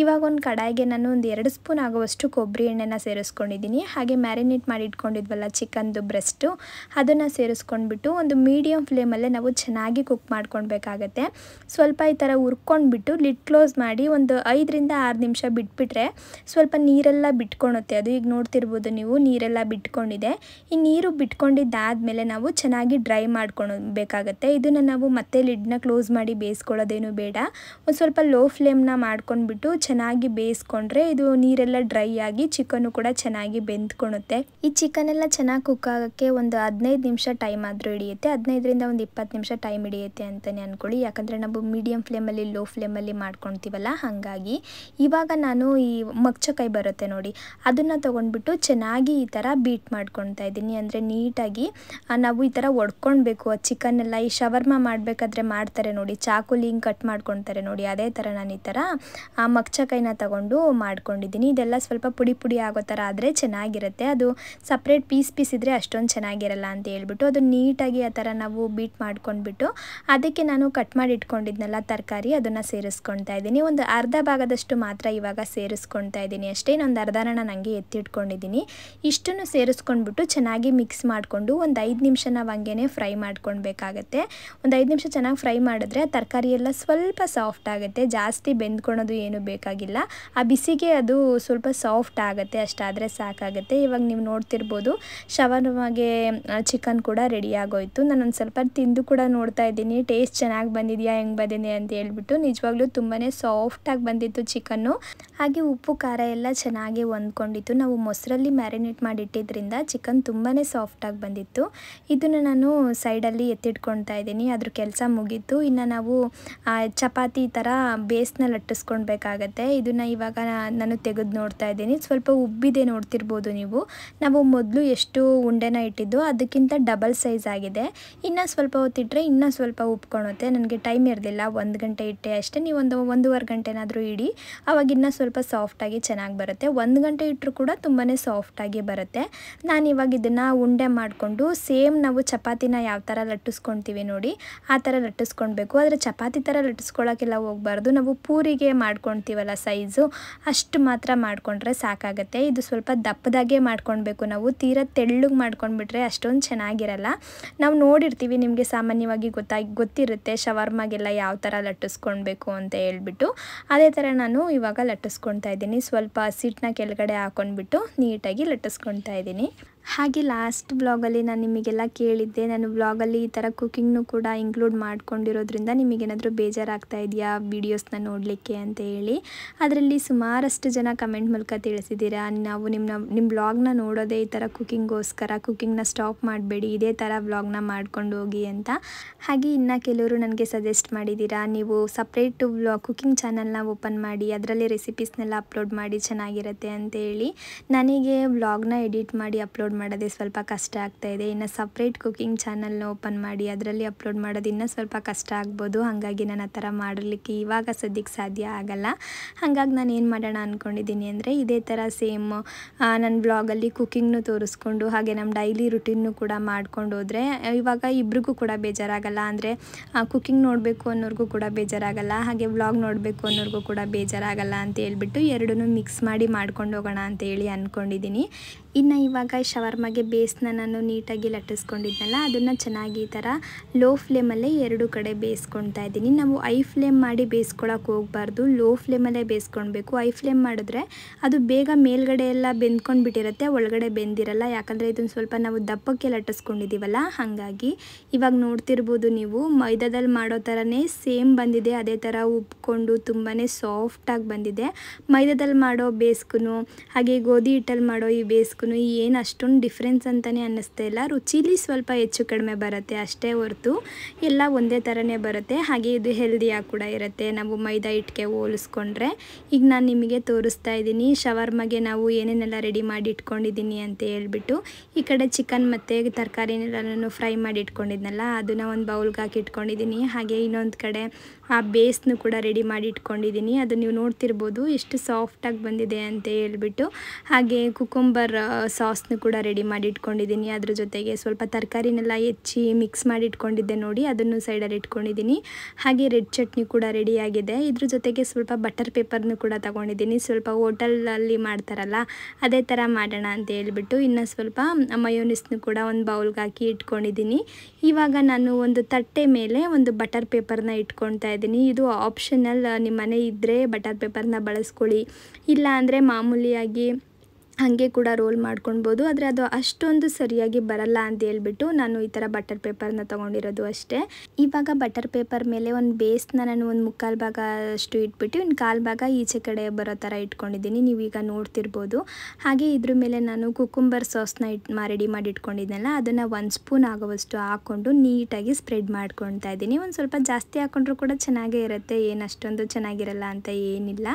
ಇವಾಗ ಒಂದು ಕಡಾಯಿಗೆ ನಾನು ಒಂದು ಎರಡು ಸ್ಪೂನ್ ಆಗುವಷ್ಟು ಕೊಬ್ಬರಿ ಎಣ್ಣೆನ ಸೇರಿಸ್ಕೊಂಡಿದ್ದೀನಿ ಹಾಗೆ ಮ್ಯಾರಿನೇಟ್ ಮಾಡಿ ಇಟ್ಕೊಂಡಿದ್ವಲ್ಲ ಚಿಕನ್ದು ಬ್ರೆಸ್ಟು ಅದನ್ನು ಸೇರಿಸ್ಕೊಂಡ್ಬಿಟ್ಟು ಒಂದು ಮೀಡಿಯಮ್ ಫ್ಲೇಮಲ್ಲೇ ನಾವು ಚೆನ್ನಾಗಿ ಕುಕ್ ಮಾಡ್ಕೊಳ್ಬೇಕಾಗತ್ತೆ ಸ್ವಲ್ಪ ಈ ಥರ ಹುರ್ಕೊಂಡ್ಬಿಟ್ಟು ಲಿಡ್ ಕ್ಲೋಸ್ ಮಾಡಿ ಒಂದು ಐದರಿಂದ ಆರು ನಿಮಿಷ ಬಿಟ್ಬಿಟ್ರೆ ಸ್ವಲ್ಪ ನೀರೆಲ್ಲ ಬಿಟ್ಕೊಳುತ್ತೆ ಅದು ಈಗ ನೋಡ್ತಿರ್ಬೋದು ನೀವು ನೀರೆಲ್ಲ ಬಿಟ್ಕೊಂಡಿದೆ ಈ ನೀರು ಬಿಟ್ಕೊಂಡಿದ್ದಾದಮೇಲೆ ನಾವು ಚೆನ್ನಾಗಿ ಚೆನ್ನಾಗಿ ಡ್ರೈ ಮಾಡ್ಕೊಳ್ಬೇಕಾಗತ್ತೆ ಇದನ್ನು ನಾವು ಮತ್ತೆ ಲಿಡ್ನ ಕ್ಲೋಸ್ ಮಾಡಿ ಬೇಯಿಸ್ಕೊಳ್ಳೋದೇನು ಬೇಡ ಒಂದು ಸ್ವಲ್ಪ ಲೋ ಫ್ಲೇಮ್ನ ಮಾಡ್ಕೊಂಡ್ಬಿಟ್ಟು ಚೆನ್ನಾಗಿ ಬೇಯಿಸ್ಕೊಂಡ್ರೆ ಇದು ನೀರೆಲ್ಲ ಡ್ರೈ ಆಗಿ ಚಿಕನ್ನು ಕೂಡ ಚೆನ್ನಾಗಿ ಬೆಂದ್ಕೊಳುತ್ತೆ ಈ ಚಿಕನ್ ಎಲ್ಲ ಚೆನ್ನಾಗಿ ಕುಕ್ ಆಗೋಕ್ಕೆ ಒಂದು ಹದಿನೈದು ನಿಮಿಷ ಟೈಮ್ ಆದರೂ ಹಿಡಿಯುತ್ತೆ ಹದಿನೈದರಿಂದ ಒಂದು ಇಪ್ಪತ್ತು ನಿಮಿಷ ಟೈಮ್ ಹಿಡಿಯುತ್ತೆ ಅಂತಲೇ ಅಂದ್ಕೊಳ್ಳಿ ಯಾಕಂದರೆ ನಾವು ಮೀಡಿಯಮ್ ಫ್ಲೇಮಲ್ಲಿ ಲೋ ಫ್ಲೇಮಲ್ಲಿ ಮಾಡ್ಕೊತೀವಲ್ಲ ಹಾಗಾಗಿ ಇವಾಗ ನಾನು ಈ ಮಗ್ಚಕಾಯಿ ಬರುತ್ತೆ ನೋಡಿ ಅದನ್ನು ತೊಗೊಂಡ್ಬಿಟ್ಟು ಚೆನ್ನಾಗಿ ಈ ಥರ ಬೀಟ್ ಮಾಡ್ಕೊತಾ ಇದ್ದೀನಿ ಅಂದರೆ ನೀಟಾಗಿ ನಾವು ಈ ಥರ ಒಡ್ಕೊಳ್ಬೇಕು ಆ ಚಿಕನ್ನೆಲ್ಲ ಈ ಶವರ್ಮ ಮಾಡಬೇಕಾದ್ರೆ ಮಾಡ್ತಾರೆ ನೋಡಿ ಚಾಕುಲಿ ಹಿಂಗೆ ಕಟ್ ಮಾಡ್ಕೊಳ್ತಾರೆ ನೋಡಿ ಅದೇ ಥರ ನಾನು ಈ ಥರ ಆ ಮಕ್ಚಕಾಯಿನ ತಗೊಂಡು ಮಾಡ್ಕೊಂಡಿದ್ದೀನಿ ಇದೆಲ್ಲ ಸ್ವಲ್ಪ ಪುಡಿ ಪುಡಿ ಆಗೋ ಥರ ಆದರೆ ಚೆನ್ನಾಗಿರುತ್ತೆ ಅದು ಸಪ್ರೇಟ್ ಪೀಸ್ ಪೀಸ್ ಇದ್ದರೆ ಅಷ್ಟೊಂದು ಚೆನ್ನಾಗಿರಲ್ಲ ಅಂತ ಹೇಳ್ಬಿಟ್ಟು ಅದು ನೀಟಾಗಿ ಆ ಥರ ನಾವು ಬೀಟ್ ಮಾಡ್ಕೊಂಡ್ಬಿಟ್ಟು ಅದಕ್ಕೆ ನಾನು ಕಟ್ ಮಾಡಿ ಇಟ್ಕೊಂಡಿದ್ನಲ್ಲ ತರಕಾರಿ ಅದನ್ನು ಸೇರಿಸ್ಕೊಳ್ತಾ ಇದ್ದೀನಿ ಒಂದು ಅರ್ಧ ಭಾಗದಷ್ಟು ಮಾತ್ರ ಇವಾಗ ಸೇರಿಸ್ಕೊಳ್ತಾ ಇದ್ದೀನಿ ಅಷ್ಟೇ ಇನ್ನೊಂದು ಅರ್ಧನ ನನಗೆ ಎತ್ತಿಟ್ಕೊಂಡಿದ್ದೀನಿ ಇಷ್ಟನ್ನು ಸೇರಿಸ್ಕೊಂಡ್ಬಿಟ್ಟು ಚೆನ್ನಾಗಿ ಮಿಕ್ಸ್ ಮಾಡಿಕೊಂಡು ಒಂದು ಐದು ನಿಮಿಷ ನಾವು ಹಂಗೆ ಹಾಗೆಯೇ ಫ್ರೈ ಮಾಡ್ಕೊಳ್ಬೇಕಾಗತ್ತೆ ಒಂದು ಐದು ನಿಮಿಷ ಚೆನ್ನಾಗಿ ಫ್ರೈ ಮಾಡಿದ್ರೆ ತರಕಾರಿ ಎಲ್ಲ ಸ್ವಲ್ಪ ಸಾಫ್ಟ್ ಆಗುತ್ತೆ ಜಾಸ್ತಿ ಬೆಂದ್ಕೊಳೋದು ಏನು ಬೇಕಾಗಿಲ್ಲ ಆ ಬಿಸಿಗೆ ಅದು ಸ್ವಲ್ಪ ಸಾಫ್ಟ್ ಆಗುತ್ತೆ ಅಷ್ಟಾದರೆ ಸಾಕಾಗುತ್ತೆ ಇವಾಗ ನೀವು ನೋಡ್ತಿರ್ಬೋದು ಶವನವಾಗೆ ಚಿಕನ್ ಕೂಡ ರೆಡಿ ಆಗೋಯ್ತು ಒಂದು ಸ್ವಲ್ಪ ತಿಂದು ಕೂಡ ನೋಡ್ತಾ ಇದ್ದೀನಿ ಟೇಸ್ಟ್ ಚೆನ್ನಾಗಿ ಬಂದಿದೆಯಾ ಹೆಂಗೆ ಬಂದಿದೆ ಅಂತ ಹೇಳ್ಬಿಟ್ಟು ನಿಜವಾಗ್ಲೂ ತುಂಬಾ ಸಾಫ್ಟಾಗಿ ಬಂದಿತ್ತು ಚಿಕನ್ನು ಹಾಗೆ ಉಪ್ಪು ಖಾರ ಎಲ್ಲ ಚೆನ್ನಾಗಿ ಹೊಂದ್ಕೊಂಡಿತ್ತು ನಾವು ಮೊಸರಲ್ಲಿ ಮ್ಯಾರಿನೇಟ್ ಮಾಡಿಟ್ಟಿದ್ರಿಂದ ಚಿಕನ್ ತುಂಬಾ ಸಾಫ್ಟಾಗಿ ಬಂದಿತ್ತು ಇದನ್ನು ನಾನು ನಾನು ಸೈಡಲ್ಲಿ ಎತ್ತಿಟ್ಕೊಳ್ತಾ ಇದ್ದೀನಿ ಅದ್ರ ಕೆಲಸ ಮುಗೀತು ಇನ್ನು ನಾವು ಚಪಾತಿ ಥರ ಬೇಸ್ನಲ್ಲಿ ಲಟ್ಟಿಸ್ಕೊಳ್ಬೇಕಾಗತ್ತೆ ಇದನ್ನು ಇವಾಗ ನಾನು ತೆಗೆದು ನೋಡ್ತಾ ಇದ್ದೀನಿ ಸ್ವಲ್ಪ ಉಬ್ಬಿದೆ ನೋಡ್ತಿರ್ಬೋದು ನೀವು ನಾವು ಮೊದಲು ಎಷ್ಟು ಉಂಡೆನ ಇಟ್ಟಿದ್ದು ಅದಕ್ಕಿಂತ ಡಬಲ್ ಸೈಜ್ ಆಗಿದೆ ಇನ್ನೂ ಸ್ವಲ್ಪ ಹೊತ್ತಿಟ್ಟರೆ ಇನ್ನೂ ಸ್ವಲ್ಪ ಉಪ್ಕೊಳುತ್ತೆ ನನಗೆ ಟೈಮ್ ಇರಲಿಲ್ಲ ಒಂದು ಗಂಟೆ ಇಟ್ಟೆ ಅಷ್ಟೇ ನೀವು ಒಂದು ಒಂದೂವರೆ ಗಂಟೆನಾದರೂ ಇಡಿ ಆವಾಗ ಇನ್ನೂ ಸ್ವಲ್ಪ ಸಾಫ್ಟಾಗಿ ಚೆನ್ನಾಗಿ ಬರುತ್ತೆ ಒಂದು ಗಂಟೆ ಇಟ್ಟರು ಕೂಡ ತುಂಬಾ ಸಾಫ್ಟಾಗಿ ಬರುತ್ತೆ ನಾನು ಇವಾಗ ಇದನ್ನು ಉಂಡೆ ಮಾಡಿಕೊಂಡು ಸೇಮ್ ನಾವು ಚಪಾತಿ ಚಪಾತಿನ ಯಾವ ಥರ ಲಟ್ಟಿಸ್ಕೊಳ್ತೀವಿ ನೋಡಿ ಆ ಥರ ಲಟ್ಟಿಸ್ಕೊಳ್ಬೇಕು ಆದರೆ ಚಪಾತಿ ಥರ ಲಟ್ಟಿಸ್ಕೊಳ್ಳೋಕ್ಕೆಲ್ಲ ಹೋಗ್ಬಾರ್ದು ನಾವು ಪೂರಿಗೆ ಮಾಡ್ಕೊತೀವಲ್ಲ ಸೈಜು ಅಷ್ಟು ಮಾತ್ರ ಮಾಡಿಕೊಂಡ್ರೆ ಸಾಕಾಗುತ್ತೆ ಇದು ಸ್ವಲ್ಪ ದಪ್ಪದಾಗೆ ಮಾಡ್ಕೊಳ್ಬೇಕು ನಾವು ತೀರ ತೆಳ್ಳಗೆ ಮಾಡ್ಕೊಂಡ್ಬಿಟ್ರೆ ಅಷ್ಟೊಂದು ಚೆನ್ನಾಗಿರಲ್ಲ ನಾವು ನೋಡಿರ್ತೀವಿ ನಿಮಗೆ ಸಾಮಾನ್ಯವಾಗಿ ಗೊತ್ತಾಗಿ ಗೊತ್ತಿರುತ್ತೆ ಶವರ್ಮಾಗೆಲ್ಲ ಯಾವ ಥರ ಲಟ್ಟಿಸ್ಕೊಳ್ಬೇಕು ಅಂತ ಹೇಳ್ಬಿಟ್ಟು ಅದೇ ಥರ ನಾನು ಇವಾಗ ಲಟ್ಟಿಸ್ಕೊಳ್ತಾ ಇದ್ದೀನಿ ಸ್ವಲ್ಪ ಸೀಟ್ನ ಕೆಳಗಡೆ ಹಾಕೊಂಡ್ಬಿಟ್ಟು ನೀಟಾಗಿ ಲಟ್ಟಿಸ್ಕೊಳ್ತಾ ಇದ್ದೀನಿ ಹಾಗೆ ಲಾಸ್ಟ್ ಬ್ಲಾಗಲ್ಲಿ ನಾನು ನಿಮಗೆಲ್ಲ ಕೇಳಿದ್ದೆ ನಾನು ಬ್ಲಾಗಲ್ಲಿ ಈ ಥರ ಕುಕ್ಕಿಂಗ್ನು ಕೂಡ ಇನ್ಕ್ಲೂಡ್ ಮಾಡ್ಕೊಂಡಿರೋದ್ರಿಂದ ನಿಮಗೇನಾದರೂ ಬೇಜಾರಾಗ್ತಾ ಇದೆಯಾ ವೀಡಿಯೋಸ್ನ ನೋಡಲಿಕ್ಕೆ ಅಂತ ಹೇಳಿ ಅದರಲ್ಲಿ ಸುಮಾರಷ್ಟು ಜನ ಕಮೆಂಟ್ ಮೂಲಕ ತಿಳಿಸಿದ್ದೀರಾ ನಾವು ನಿಮ್ಮ ನಿಮ್ಮ ಬ್ಲಾಗ್ನ ನೋಡೋದೇ ಈ ಥರ ಕುಕ್ಕಿಂಗ್ಗೋಸ್ಕರ ಕುಕ್ಕಿಂಗ್ನ ಸ್ಟಾಪ್ ಮಾಡಬೇಡಿ ಇದೇ ಥರ ಬ್ಲಾಗ್ನ ಮಾಡ್ಕೊಂಡು ಹೋಗಿ ಅಂತ ಹಾಗೆ ಇನ್ನು ಕೆಲವರು ನನಗೆ ಸಜೆಸ್ಟ್ ಮಾಡಿದ್ದೀರಾ ನೀವು ಸಪ್ರೇಟು ಬ್ಲಾ ಕುಕ್ಕಿಂಗ್ ಚಾನಲ್ನ ಓಪನ್ ಮಾಡಿ ಅದರಲ್ಲಿ ರೆಸಿಪೀಸ್ನೆಲ್ಲ ಅಪ್ಲೋಡ್ ಮಾಡಿ ಚೆನ್ನಾಗಿರುತ್ತೆ ಅಂತ ಹೇಳಿ ನನಗೆ ಬ್ಲಾಗ್ನ ಎಡಿಟ್ ಮಾಡಿ ಅಪ್ಲೋಡ್ ಅಪ್ಲೋಡ್ ಮಾಡೋದೇ ಸ್ವಲ್ಪ ಕಷ್ಟ ಆಗ್ತಾ ಇದೆ ಇನ್ನು ಸಪ್ರೇಟ್ ಕುಕಿಂಗ್ ಚಾನಲ್ನ ಓಪನ್ ಮಾಡಿ ಅದರಲ್ಲಿ ಅಪ್ಲೋಡ್ ಮಾಡೋದು ಇನ್ನೂ ಸ್ವಲ್ಪ ಕಷ್ಟ ಆಗ್ಬೋದು ಹಾಗಾಗಿ ನಾನು ಆ ಥರ ಮಾಡಲಿಕ್ಕೆ ಇವಾಗ ಸದ್ಯಕ್ಕೆ ಸಾಧ್ಯ ಆಗಲ್ಲ ಹಾಗಾಗಿ ನಾನು ಏನು ಮಾಡೋಣ ಅಂದ್ಕೊಂಡಿದ್ದೀನಿ ಅಂದರೆ ಇದೇ ಥರ ಸೇಮ್ ನನ್ನ ಬ್ಲಾಗಲ್ಲಿ ಕುಕ್ಕಿಂಗ್ನು ತೋರಿಸ್ಕೊಂಡು ಹಾಗೆ ನಮ್ಮ ಡೈಲಿ ರುಟೀನ್ನು ಕೂಡ ಮಾಡ್ಕೊಂಡು ಹೋದರೆ ಇವಾಗ ಇಬ್ರಿಗೂ ಕೂಡ ಬೇಜಾರಾಗಲ್ಲ ಅಂದರೆ ಕುಕ್ಕಿಂಗ್ ನೋಡಬೇಕು ಅನ್ನೋರ್ಗೂ ಕೂಡ ಬೇಜಾರಾಗಲ್ಲ ಹಾಗೆ ವ್ಲಾಗ್ ನೋಡಬೇಕು ಅನ್ನೋರ್ಗೂ ಕೂಡ ಬೇಜಾರಾಗಲ್ಲ ಅಂತ ಹೇಳ್ಬಿಟ್ಟು ಎರಡೂ ಮಿಕ್ಸ್ ಮಾಡಿ ಮಾಡ್ಕೊಂಡು ಹೋಗೋಣ ಅಂತ ಹೇಳಿ ಅಂದ್ಕೊಂಡಿದ್ದೀನಿ ಇನ್ನು ಇವಾಗ ಶವರ್ಮಾಗೆ ಬೇಸ್ನ ನಾನು ನೀಟಾಗಿ ಲಟ್ಟಿಸ್ಕೊಂಡಿದ್ನಲ್ಲ ಅದನ್ನು ಚೆನ್ನಾಗಿ ಈ ಥರ ಲೋ ಫ್ಲೇಮಲ್ಲೇ ಎರಡು ಕಡೆ ಬೇಯಿಸ್ಕೊಳ್ತಾ ಇದ್ದೀನಿ ನಾವು ಐ ಫ್ಲೇಮ್ ಮಾಡಿ ಬೇಯಿಸ್ಕೊಳಕ್ಕೆ ಹೋಗಬಾರ್ದು ಲೋ ಫ್ಲೇಮಲ್ಲೇ ಬೇಯಿಸ್ಕೊಳ್ಬೇಕು ಐ ಫ್ಲೇಮ್ ಮಾಡಿದ್ರೆ ಅದು ಬೇಗ ಮೇಲ್ಗಡೆ ಎಲ್ಲ ಬೆಂದ್ಕೊಂಡು ಒಳಗಡೆ ಬೆಂದಿರಲ್ಲ ಯಾಕಂದರೆ ಇದನ್ನು ಸ್ವಲ್ಪ ನಾವು ದಪ್ಪಕ್ಕೆ ಲಟ್ಟಿಸ್ಕೊಂಡಿದ್ದೀವಲ್ಲ ಹಾಗಾಗಿ ಇವಾಗ ನೋಡ್ತಿರ್ಬೋದು ನೀವು ಮೈದಾದಲ್ಲಿ ಮಾಡೋ ಥರನೇ ಸೇಮ್ ಬಂದಿದೆ ಅದೇ ಥರ ಉಬ್ಕೊಂಡು ತುಂಬಾ ಸಾಫ್ಟಾಗಿ ಬಂದಿದೆ ಮೈದಾದಲ್ಲಿ ಮಾಡೋ ಬೇಸ್ಕು ಹಾಗೆ ಗೋಧಿ ಹಿಟ್ಟಲ್ಲಿ ಮಾಡೋ ಈ ಬೇಸ್ಕು ಏನು ಅಷ್ಟು ಏನು ಡಿಫ್ರೆನ್ಸ್ ಅಂತಲೇ ಅನ್ನಿಸ್ತಾ ಇಲ್ಲ ರುಚಿಲಿ ಸ್ವಲ್ಪ ಹೆಚ್ಚು ಕಡಿಮೆ ಬರುತ್ತೆ ಅಷ್ಟೇ ಹೊರತು ಎಲ್ಲ ಒಂದೇ ಥರನೇ ಬರುತ್ತೆ ಹಾಗೆ ಇದು ಹೆಲ್ದಿಯಾಗಿ ಕೂಡ ಇರುತ್ತೆ ನಾವು ಮೈದಾ ಹಿಟ್ಟಿಗೆ ಹೋಲಿಸ್ಕೊಂಡ್ರೆ ಈಗ ನಾನು ನಿಮಗೆ ತೋರಿಸ್ತಾ ಇದ್ದೀನಿ ಶವರ್ಮಗೆ ನಾವು ಏನೇನೆಲ್ಲ ರೆಡಿ ಮಾಡಿ ಇಟ್ಕೊಂಡಿದ್ದೀನಿ ಅಂತ ಹೇಳ್ಬಿಟ್ಟು ಈ ಕಡೆ ಚಿಕನ್ ಮತ್ತು ತರಕಾರಿನೆಲ್ಲ ನಾನು ಫ್ರೈ ಮಾಡಿ ಇಟ್ಕೊಂಡಿದ್ನಲ್ಲ ಅದನ್ನು ಒಂದು ಬೌಲ್ಗೆ ಹಾಕಿ ಇಟ್ಕೊಂಡಿದ್ದೀನಿ ಹಾಗೆ ಇನ್ನೊಂದು ಕಡೆ ಆ ಬೇಸ್ನು ಕೂಡ ರೆಡಿ ಮಾಡಿ ಇಟ್ಕೊಂಡಿದ್ದೀನಿ ಅದು ನೀವು ನೋಡ್ತಿರ್ಬೋದು ಎಷ್ಟು ಸಾಫ್ಟಾಗಿ ಬಂದಿದೆ ಅಂತ ಹೇಳ್ಬಿಟ್ಟು ಹಾಗೆ ಕುಕುಂಬರ್ ಸಾಸ್ನು ಕೂಡ ರೆಡಿ ಮಾಡಿ ಇಟ್ಕೊಂಡಿದ್ದೀನಿ ಅದ್ರ ಜೊತೆಗೆ ಸ್ವಲ್ಪ ತರಕಾರಿನೆಲ್ಲ ಹೆಚ್ಚಿ ಮಿಕ್ಸ್ ಮಾಡಿ ಇಟ್ಕೊಂಡಿದ್ದೆ ನೋಡಿ ಅದನ್ನು ಸೈಡಲ್ಲಿ ಇಟ್ಕೊಂಡಿದ್ದೀನಿ ಹಾಗೆ ರೆಡ್ ಚಟ್ನಿ ಕೂಡ ರೆಡಿಯಾಗಿದೆ ಇದ್ರ ಜೊತೆಗೆ ಸ್ವಲ್ಪ ಬಟರ್ ಪೇಪರ್ನು ಕೂಡ ತಗೊಂಡಿದ್ದೀನಿ ಸ್ವಲ್ಪ ಹೋಟೆಲಲ್ಲಿ ಮಾಡ್ತಾರಲ್ಲ ಅದೇ ಥರ ಮಾಡೋಣ ಅಂತ ಹೇಳ್ಬಿಟ್ಟು ಇನ್ನು ಸ್ವಲ್ಪ ಮಯೋನಿಸ್ನು ಕೂಡ ಒಂದು ಬೌಲ್ಗೆ ಹಾಕಿ ಇಟ್ಕೊಂಡಿದ್ದೀನಿ ಇವಾಗ ನಾನು ಒಂದು ತಟ್ಟೆ ಮೇಲೆ ಒಂದು ಬಟರ್ ಪೇಪರ್ನ ಇಟ್ಕೊಳ್ತಾ ಇದ್ದೆ ಇದ್ದೀನಿ ಇದು ಆಪ್ಷನಲ್ ನಿಮ್ಮ ಮನೆ ಇದ್ದರೆ ಬಟರ್ ಪೇಪರ್ನ ಬಳಸ್ಕೊಳ್ಳಿ ಇಲ್ಲ ಅಂದರೆ ಮಾಮೂಲಿಯಾಗಿ ಹಾಗೆ ಕೂಡ ರೋಲ್ ಮಾಡ್ಕೊಳ್ಬೋದು ಆದರೆ ಅದು ಅಷ್ಟೊಂದು ಸರಿಯಾಗಿ ಬರಲ್ಲ ಅಂತ ಹೇಳ್ಬಿಟ್ಟು ನಾನು ಈ ಥರ ಬಟರ್ ಪೇಪರ್ನ ತೊಗೊಂಡಿರೋದು ಅಷ್ಟೇ ಇವಾಗ ಬಟರ್ ಪೇಪರ್ ಮೇಲೆ ಒಂದು ಬೇಸ್ನ ನಾನು ಒಂದು ಮುಕ್ಕಾಲು ಭಾಗ ಅಷ್ಟು ಇಟ್ಬಿಟ್ಟು ಇನ್ನು ಕಾಲು ಭಾಗ ಈಚೆ ಕಡೆ ಬರೋ ಥರ ಇಟ್ಕೊಂಡಿದ್ದೀನಿ ನೀವೀಗ ನೋಡ್ತಿರ್ಬೋದು ಹಾಗೆ ಇದ್ರ ಮೇಲೆ ನಾನು ಕುಕುಂಬರ್ ಸಾಸ್ನ ಇಟ್ ರೆಡಿ ಮಾಡಿ ಇಟ್ಕೊಂಡಿದ್ದೆನಲ್ಲ ಅದನ್ನು ಒಂದು ಸ್ಪೂನ್ ಆಗೋವಷ್ಟು ಹಾಕ್ಕೊಂಡು ನೀಟಾಗಿ ಸ್ಪ್ರೆಡ್ ಮಾಡ್ಕೊಳ್ತಾ ಇದ್ದೀನಿ ಒಂದು ಸ್ವಲ್ಪ ಜಾಸ್ತಿ ಹಾಕ್ಕೊಂಡ್ರೂ ಕೂಡ ಚೆನ್ನಾಗೇ ಇರುತ್ತೆ ಏನು ಅಷ್ಟೊಂದು ಚೆನ್ನಾಗಿರಲ್ಲ ಅಂತ ಏನಿಲ್ಲ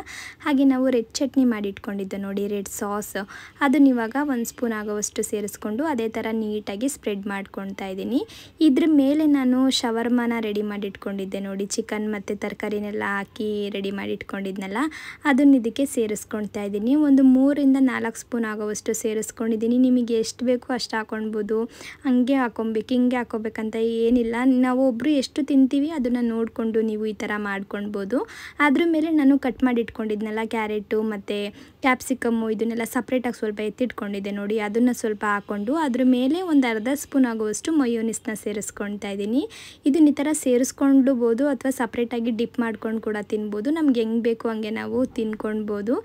ಹಾಗೆ ನಾವು ರೆಡ್ ಚಟ್ನಿ ಮಾಡಿ ಇಟ್ಕೊಂಡಿದ್ದೆ ನೋಡಿ ರೆಡ್ ಸಾಸ್ ಇವಾಗ ಒಂದು ಸ್ಪೂನ್ ಆಗೋವಷ್ಟು ಸೇರಿಸ್ಕೊಂಡು ಅದೇ ಥರ ನೀಟಾಗಿ ಸ್ಪ್ರೆಡ್ ಮಾಡ್ಕೊಳ್ತಾ ಇದ್ದೀನಿ ಇದ್ರ ಮೇಲೆ ನಾನು ಶವರ್ಮಾನ ರೆಡಿ ಮಾಡಿಟ್ಕೊಂಡಿದ್ದೆ ನೋಡಿ ಚಿಕನ್ ಮತ್ತು ತರಕಾರಿನೆಲ್ಲ ಹಾಕಿ ರೆಡಿ ಮಾಡಿಟ್ಕೊಂಡಿದ್ನಲ್ಲ ಅದನ್ನು ಇದಕ್ಕೆ ಸೇರಿಸ್ಕೊಳ್ತಾ ಇದ್ದೀನಿ ಒಂದು ಮೂರಿಂದ ನಾಲ್ಕು ಸ್ಪೂನ್ ಆಗೋವಷ್ಟು ಸೇರಿಸ್ಕೊಂಡಿದ್ದೀನಿ ನಿಮಗೆ ಎಷ್ಟು ಬೇಕೋ ಅಷ್ಟು ಹಾಕೊಳ್ಬೋದು ಹಂಗೆ ಹಾಕೊಬೇಕು ಹಿಂಗೆ ಹಾಕೋಬೇಕಂತ ಏನಿಲ್ಲ ನಾವು ಒಬ್ಬರು ಎಷ್ಟು ತಿಂತೀವಿ ಅದನ್ನು ನೋಡಿಕೊಂಡು ನೀವು ಈ ಥರ ಮಾಡ್ಕೊಳ್ಬೋದು ಅದ್ರ ಮೇಲೆ ನಾನು ಕಟ್ ಮಾಡಿಟ್ಕೊಂಡಿದ್ನಲ್ಲ ಕ್ಯಾರೆಟು ಮತ್ತು ಕ್ಯಾಪ್ಸಿಕಮ್ಮು ಇದನ್ನೆಲ್ಲ ಸಪ್ರೇಟಾಗಿ ಸ್ವಲ್ಪ ಎತ್ತಿಟ್ಕೊಂಡಿದ್ದೆ ನೋಡಿ ಅದನ್ನು ಸ್ವಲ್ಪ ಹಾಕ್ಕೊಂಡು ಅದ್ರ ಮೇಲೆ ಒಂದು ಅರ್ಧ ಸ್ಪೂನ್ ಆಗುವಷ್ಟು ಮಯೋನಿಸ್ನ ಸೇರಿಸ್ಕೊಳ್ತಾ ಇದ್ದೀನಿ ಇದನ್ನ ಈ ಥರ ಸೇರಿಸ್ಕೊಂಡ್ಬೋದು ಅಥವಾ ಸಪ್ರೇಟಾಗಿ ಡಿಪ್ ಮಾಡ್ಕೊಂಡು ಕೂಡ ತಿನ್ಬೋದು ನಮ್ಗೆ ಹೆಂಗೆ ಬೇಕು ಹಂಗೆ ನಾವು ತಿನ್ಕೊಳ್ಬೋದು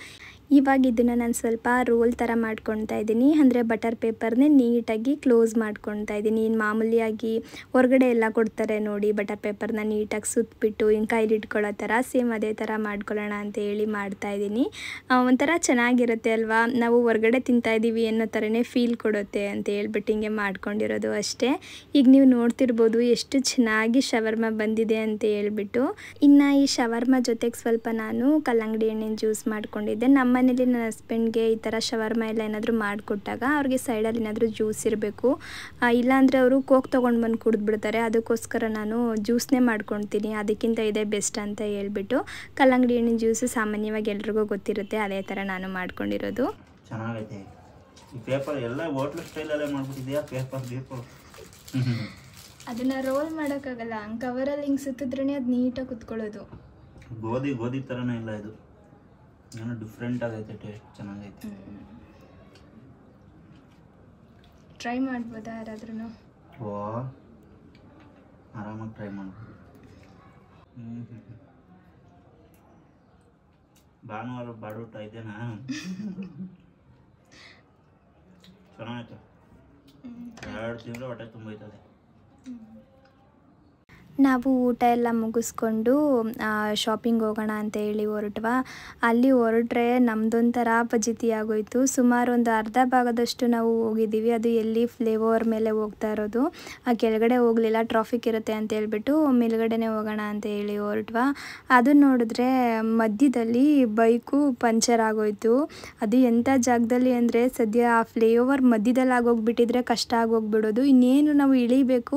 ಇವಾಗ ಇದನ್ನು ನಾನು ಸ್ವಲ್ಪ ರೋಲ್ ಥರ ಮಾಡ್ಕೊಳ್ತಾ ಇದ್ದೀನಿ ಅಂದರೆ ಬಟರ್ ಪೇಪರ್ನೇ ನೀಟಾಗಿ ಕ್ಲೋಸ್ ಮಾಡ್ಕೊಳ್ತಾ ಇದ್ದೀನಿ ಇನ್ನು ಮಾಮೂಲಿಯಾಗಿ ಹೊರಗಡೆ ಎಲ್ಲ ಕೊಡ್ತಾರೆ ನೋಡಿ ಬಟರ್ ಪೇಪರ್ನ ನೀಟಾಗಿ ಸುತ್ತಬಿಟ್ಟು ಹಿಂಗೆ ಕೈಲಿ ಇಟ್ಕೊಳ್ಳೋ ಥರ ಸೇಮ್ ಅದೇ ಥರ ಮಾಡ್ಕೊಳ್ಳೋಣ ಅಂತ ಹೇಳಿ ಇದ್ದೀನಿ ಒಂಥರ ಚೆನ್ನಾಗಿರುತ್ತೆ ಅಲ್ವಾ ನಾವು ಹೊರಗಡೆ ತಿಂತಾ ಇದ್ದೀವಿ ಅನ್ನೋ ಥರನೇ ಫೀಲ್ ಕೊಡುತ್ತೆ ಅಂತ ಹೇಳ್ಬಿಟ್ಟು ಹಿಂಗೆ ಮಾಡ್ಕೊಂಡಿರೋದು ಅಷ್ಟೇ ಈಗ ನೀವು ನೋಡ್ತಿರ್ಬೋದು ಎಷ್ಟು ಚೆನ್ನಾಗಿ ಶವರ್ಮ ಬಂದಿದೆ ಅಂತ ಹೇಳ್ಬಿಟ್ಟು ಇನ್ನು ಈ ಶವರ್ಮ ಜೊತೆಗೆ ಸ್ವಲ್ಪ ನಾನು ಕಲ್ಲಂಗಡಿ ಎಣ್ಣೆ ಜ್ಯೂಸ್ ಮಾಡ್ಕೊಂಡಿದ್ದೆ ನಮ್ಮ ಮನೇಲಿ ನನ್ನ ಹಸ್ಬೆಂಡ್ಗೆ ಈ ಥರ ಶವರ್ಮ ಎಲ್ಲ ಏನಾದರೂ ಮಾಡಿಕೊಟ್ಟಾಗ ಅವ್ರಿಗೆ ಸೈಡಲ್ಲಿ ಏನಾದರೂ ಜ್ಯೂಸ್ ಇರಬೇಕು ಇಲ್ಲಾಂದರೆ ಅವರು ಕೋಕ್ ತೊಗೊಂಡು ಬಂದು ಕುಡಿದ್ಬಿಡ್ತಾರೆ ಅದಕ್ಕೋಸ್ಕರ ನಾನು ಜ್ಯೂಸ್ನೇ ಮಾಡ್ಕೊಳ್ತೀನಿ ಅದಕ್ಕಿಂತ ಇದೇ ಬೆಸ್ಟ್ ಅಂತ ಹೇಳ್ಬಿಟ್ಟು ಕಲ್ಲಂಗಡಿ ಹಣ್ಣಿನ ಜ್ಯೂಸು ಸಾಮಾನ್ಯವಾಗಿ ಎಲ್ರಿಗೂ ಗೊತ್ತಿರುತ್ತೆ ಅದೇ ಥರ ನಾನು ಮಾಡ್ಕೊಂಡಿರೋದು ಚೆನ್ನಾಗೈತೆ ಈ ಪೇಪರ್ ಎಲ್ಲ ಹೋಟ್ಲ್ ಸ್ಟೈಲಲ್ಲೇ ಪೇಪರ್ ಬೇಕು ಅದನ್ನ ರೋಲ್ ಮಾಡೋಕ್ಕಾಗಲ್ಲ ಕವರಲ್ಲಿ ಹಿಂಗೆ ಸುತ್ತಿದ್ರೇ ಅದು ನೀಟಾಗಿ ಕುತ್ಕೊಳ್ಳೋದು ಗೋಧಿ ಗೋಧಿ ಥರನೇ ಇಲ್ಲ ಇದು ಏನೋ ಡಿಫ್ರೆಂಟ್ ಆಗೈತೆ ಟೇಸ್ಟ್ ಚೆನ್ನಾಗೈತೆ ಟ್ರೈ ಮಾಡ್ಬೋದಾ ಯಾರಾದ್ರೂ ಓ ಆರಾಮಾಗಿ ಟ್ರೈ ಮಾಡ್ಬೋದು ಭಾನುವಾರ ಬಾಡೂಟ ಇದೇನಾ ಚೆನ್ನಾಗೈತೆ ಎರಡು ತಿಂಗಳು ಹೊಟ್ಟೆ ತುಂಬೈತದೆ ನಾವು ಊಟ ಎಲ್ಲ ಮುಗಿಸ್ಕೊಂಡು ಶಾಪಿಂಗ್ ಹೋಗೋಣ ಅಂತ ಹೇಳಿ ಹೊರಟ್ವ ಅಲ್ಲಿ ಹೊರಟ್ರೆ ನಮ್ಮದೊಂಥರ ಅಪಜಿತಿ ಆಗೋಯಿತು ಸುಮಾರು ಒಂದು ಅರ್ಧ ಭಾಗದಷ್ಟು ನಾವು ಹೋಗಿದ್ದೀವಿ ಅದು ಎಲ್ಲಿ ಫ್ಲೇವರ್ ಮೇಲೆ ಹೋಗ್ತಾ ಇರೋದು ಆ ಕೆಳಗಡೆ ಹೋಗಲಿಲ್ಲ ಟ್ರಾಫಿಕ್ ಇರುತ್ತೆ ಅಂತ ಹೇಳ್ಬಿಟ್ಟು ಮೇಲುಗಡೆನೆ ಹೋಗೋಣ ಅಂತ ಹೇಳಿ ಹೊರಟ್ವಾ ಅದನ್ನ ನೋಡಿದ್ರೆ ಮಧ್ಯದಲ್ಲಿ ಬೈಕು ಪಂಚರ್ ಆಗೋಯಿತು ಅದು ಎಂಥ ಜಾಗದಲ್ಲಿ ಅಂದರೆ ಸದ್ಯ ಆ ಫ್ಲೇಓವರ್ ಮಧ್ಯದಲ್ಲಿ ಆಗೋಗ್ಬಿಟ್ಟಿದ್ರೆ ಕಷ್ಟ ಆಗೋಗ್ಬಿಡೋದು ಇನ್ನೇನು ನಾವು ಇಳಿಬೇಕು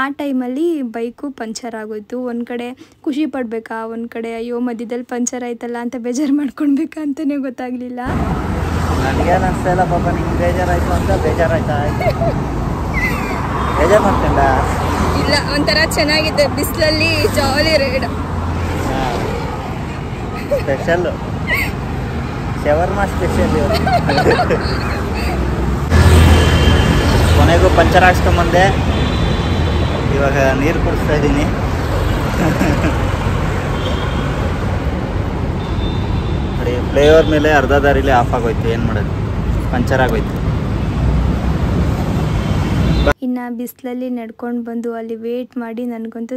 ಆ ಟೈಮಲ್ಲಿ ಬೈಕು ಪಂಚರ್ ಆಗೋಯಿತು ಒಂದು ಕಡೆ ಖುಷಿ ಪಡಬೇಕಾ ಒಂದು ಕಡೆ ಅಯ್ಯೋ ಮಧ್ಯದಲ್ಲಿ ಪಂಚರ್ ಆಯ್ತಲ್ಲ ಅಂತ ಬೇಜಾರು ಮಾಡ್ಕೊಳ್ಬೇಕಾ ಅಂತಲೇ ಗೊತ್ತಾಗಲಿಲ್ಲ ನನಗೇನು ಅನಿಸ್ತಾಯಿಲ್ಲ ಪಾಪ ನಿಮ್ಗೆ ಬೇಜಾರಾಯಿತು ಅಂತ ಬೇಜಾರಾಯ್ತಾ ಬೇಜಾರು ಮಾಡ್ಕೊಂಡ ಇಲ್ಲ ಒಂಥರ ಚೆನ್ನಾಗಿದೆ ಬಿಸಿಲಲ್ಲಿ jolly ride special shawarma special ಕೊನೆಗೂ ಪಂಚರ್ ಹಾಕ್ಸ್ಕೊಂಬಂದೆ ಇವಾಗ ನೀರು ಕುಡಿಸ್ತಾ ಇದ್ದೀನಿ ನೋಡಿ ಫ್ಲೇವರ್ ಮೇಲೆ ಅರ್ಧ ದಾರಿಲಿ ಆಫ್ ಆಗೋಯ್ತು ಏನು ಮಾಡೋದು ಪಂಚರ್ ಆಗೋಯ್ತು ಬಿಸಿಲಲ್ಲಿ ನಡ್ಕೊಂಡು ಬಂದು ಅಲ್ಲಿ ವೇಟ್ ಮಾಡಿ ನನಗಂತೂ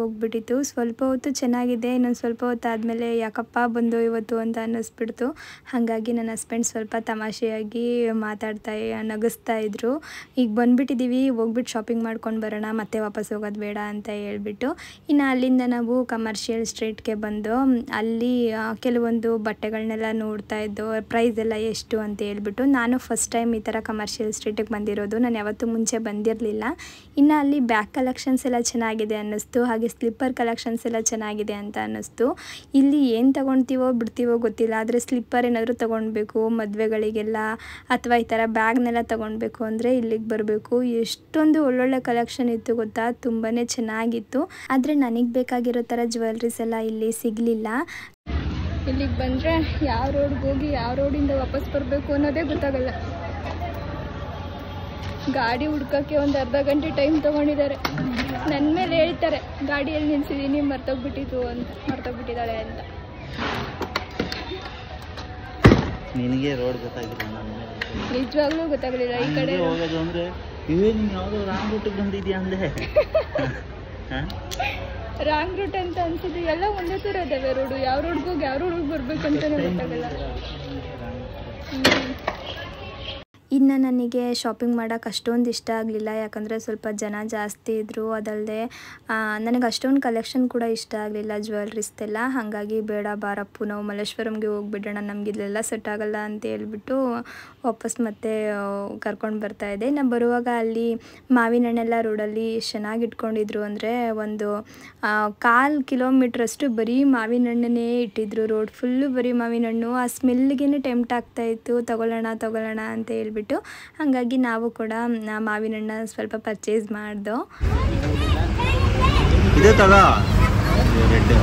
ಹೋಗ್ಬಿಟ್ಟಿತ್ತು ಸ್ವಲ್ಪ ಹೊತ್ತು ಚೆನ್ನಾಗಿದೆ ಇನ್ನೊಂದು ಸ್ವಲ್ಪ ಹೊತ್ತು ಆದಮೇಲೆ ಯಾಕಪ್ಪ ಬಂದು ಇವತ್ತು ಅಂತ ಅನ್ನಿಸ್ಬಿಡ್ತು ಹಾಗಾಗಿ ನನ್ನ ಹಸ್ಬೆಂಡ್ ಸ್ವಲ್ಪ ತಮಾಷೆಯಾಗಿ ಮಾತಾಡ್ತಾ ನಗಿಸ್ತಾ ಇದ್ದರು ಈಗ ಬಂದುಬಿಟ್ಟಿದ್ದೀವಿ ಹೋಗ್ಬಿಟ್ಟು ಶಾಪಿಂಗ್ ಮಾಡ್ಕೊಂಡು ಬರೋಣ ಮತ್ತೆ ವಾಪಸ್ ಹೋಗೋದು ಬೇಡ ಅಂತ ಹೇಳಿಬಿಟ್ಟು ಇನ್ನು ಅಲ್ಲಿಂದ ನಾವು ಕಮರ್ಷಿಯಲ್ ಸ್ಟ್ರೀಟ್ಗೆ ಬಂದು ಅಲ್ಲಿ ಕೆಲವೊಂದು ಬಟ್ಟೆಗಳನ್ನೆಲ್ಲ ನೋಡ್ತಾ ಇದ್ದು ಪ್ರೈಸ್ ಎಲ್ಲ ಎಷ್ಟು ಅಂತ ಹೇಳ್ಬಿಟ್ಟು ನಾನು ಫಸ್ಟ್ ಟೈಮ್ ಈ ಥರ ಕಮರ್ಷಿಯಲ್ ಸ್ಟ್ರೀಟಿಗೆ ಬಂದಿರೋದು ನಾನು ಯಾವತ್ತೂ ಮುಂಚೆ ಬಂದಿರಲಿಲ್ಲ ಇಲ್ಲ ಇನ್ನು ಅಲ್ಲಿ ಬ್ಯಾಗ್ ಕಲೆಕ್ಷನ್ಸ್ ಎಲ್ಲ ಚೆನ್ನಾಗಿದೆ ಅನ್ನಿಸ್ತು ಹಾಗೆ ಸ್ಲಿಪ್ಪರ್ ಕಲೆಕ್ಷನ್ಸ್ ಎಲ್ಲ ಚೆನ್ನಾಗಿದೆ ಅಂತ ಅನ್ನಿಸ್ತು ಇಲ್ಲಿ ಏನು ತೊಗೊಳ್ತೀವೋ ಬಿಡ್ತೀವೋ ಗೊತ್ತಿಲ್ಲ ಆದರೆ ಸ್ಲಿಪ್ಪರ್ ಏನಾದರೂ ತೊಗೊಳ್ಬೇಕು ಮದುವೆಗಳಿಗೆಲ್ಲ ಅಥವಾ ಈ ಥರ ಬ್ಯಾಗ್ನೆಲ್ಲ ತೊಗೊಳ್ಬೇಕು ಅಂದರೆ ಇಲ್ಲಿಗೆ ಬರಬೇಕು ಎಷ್ಟೊಂದು ಒಳ್ಳೊಳ್ಳೆ ಕಲೆಕ್ಷನ್ ಇತ್ತು ಗೊತ್ತಾ ತುಂಬಾ ಚೆನ್ನಾಗಿತ್ತು ಆದರೆ ನನಗೆ ಬೇಕಾಗಿರೋ ಥರ ಜ್ಯುವೆಲ್ರೀಸ್ ಎಲ್ಲ ಇಲ್ಲಿ ಸಿಗಲಿಲ್ಲ ಇಲ್ಲಿಗೆ ಬಂದರೆ ಯಾವ ರೋಡ್ಗೆ ಹೋಗಿ ಯಾವ ರೋಡಿಂದ ವಾಪಸ್ ಬರಬೇಕು ಅನ್ನೋದೇ ಗೊತ್ತಾಗಲ್ಲ ಗಾಡಿ ಹುಡ್ಕೋಕ್ಕೆ ಒಂದು ಅರ್ಧ ಗಂಟೆ ಟೈಮ್ ತೊಗೊಂಡಿದ್ದಾರೆ ನನ್ನ ಮೇಲೆ ಹೇಳ್ತಾರೆ ಗಾಡಿಯಲ್ಲಿ ನಿಲ್ಸಿದ್ದೀನಿ ಮರ್ತೋಗ್ಬಿಟ್ಟಿತ್ತು ಅಂತ ಮರ್ತೋಗ್ಬಿಟ್ಟಿದ್ದಾಳೆ ಅಂತ ನಿನಗೆ ರೋಡ್ ಗೊತ್ತಾಗಿಲ್ಲ ನಿಜವಾಗ್ಲೂ ಗೊತ್ತಾಗಲಿಲ್ಲ ಈ ಕಡೆ ಹೋಗೋದು ಅಂದರೆ ಯಾವುದೋ ರಾಂಗ್ ರೂಟಿಗೆ ಬಂದಿದ್ಯಾ ಅಂದೆ ರಾಂಗ್ ರೂಟ್ ಅಂತ ಅನ್ಸಿದ್ದು ಎಲ್ಲ ಒಂದೇ ಥರ ಇದ್ದಾವೆ ರೋಡು ಯಾವ ರೋಡ್ಗೆ ಹೋಗಿ ಯಾವ ರೋಡ್ಗೆ ಬರ್ಬೇಕಂತಾನೆ ಗೊತ್ತಾಗಲ್ಲ ಇನ್ನು ನನಗೆ ಶಾಪಿಂಗ್ ಮಾಡೋಕೆ ಅಷ್ಟೊಂದು ಇಷ್ಟ ಆಗಲಿಲ್ಲ ಯಾಕಂದರೆ ಸ್ವಲ್ಪ ಜನ ಜಾಸ್ತಿ ಇದ್ದರು ಅದಲ್ಲದೆ ನನಗೆ ಅಷ್ಟೊಂದು ಕಲೆಕ್ಷನ್ ಕೂಡ ಇಷ್ಟ ಆಗಲಿಲ್ಲ ಜ್ಯುವೆಲ್ರೀಸ್ದೆಲ್ಲ ಹಾಗಾಗಿ ಬೇಡ ಬಾರಪ್ಪು ನಾವು ಮಲ್ಲೇಶ್ವರಂಗೆ ಹೋಗಿಬಿಡೋಣ ನಮ್ಗೆ ಇಲ್ಲೆಲ್ಲ ಸೆಟ್ ಆಗೋಲ್ಲ ಅಂತ ಹೇಳ್ಬಿಟ್ಟು ವಾಪಸ್ ಮತ್ತೆ ಕರ್ಕೊಂಡು ಬರ್ತಾ ಇದ್ದೆ ನಾನು ಬರುವಾಗ ಅಲ್ಲಿ ಮಾವಿನ ಹಣ್ಣೆಲ್ಲ ರೋಡಲ್ಲಿ ಚೆನ್ನಾಗಿ ಇಟ್ಕೊಂಡಿದ್ರು ಅಂದರೆ ಒಂದು ಕಾಲು ಕಿಲೋಮೀಟ್ರಷ್ಟು ಬರೀ ಮಾವಿನ ಹಣ್ಣನ್ನೇ ಇಟ್ಟಿದ್ರು ರೋಡ್ ಫುಲ್ಲು ಬರೀ ಮಾವಿನ ಹಣ್ಣು ಆ ಸ್ಮೆಲ್ಗೇ ಟೆಂಪ್ಟ್ ಇತ್ತು ತಗೊಳ್ಳೋಣ ತಗೊಳ್ಳೋಣ ಅಂತ ಹೇಳ್ಬಿಟ್ಟು ಬಿಟ್ಟು ಹಾಗಾಗಿ ನಾವು ಕೂಡ ಮಾವಿನ ಹಣ್ಣ ಸ್ವಲ್ಪ ಪರ್ಚೇಸ್ ಮಾಡ್ದೋ ಇದು ತಗೋ ರೆಡ್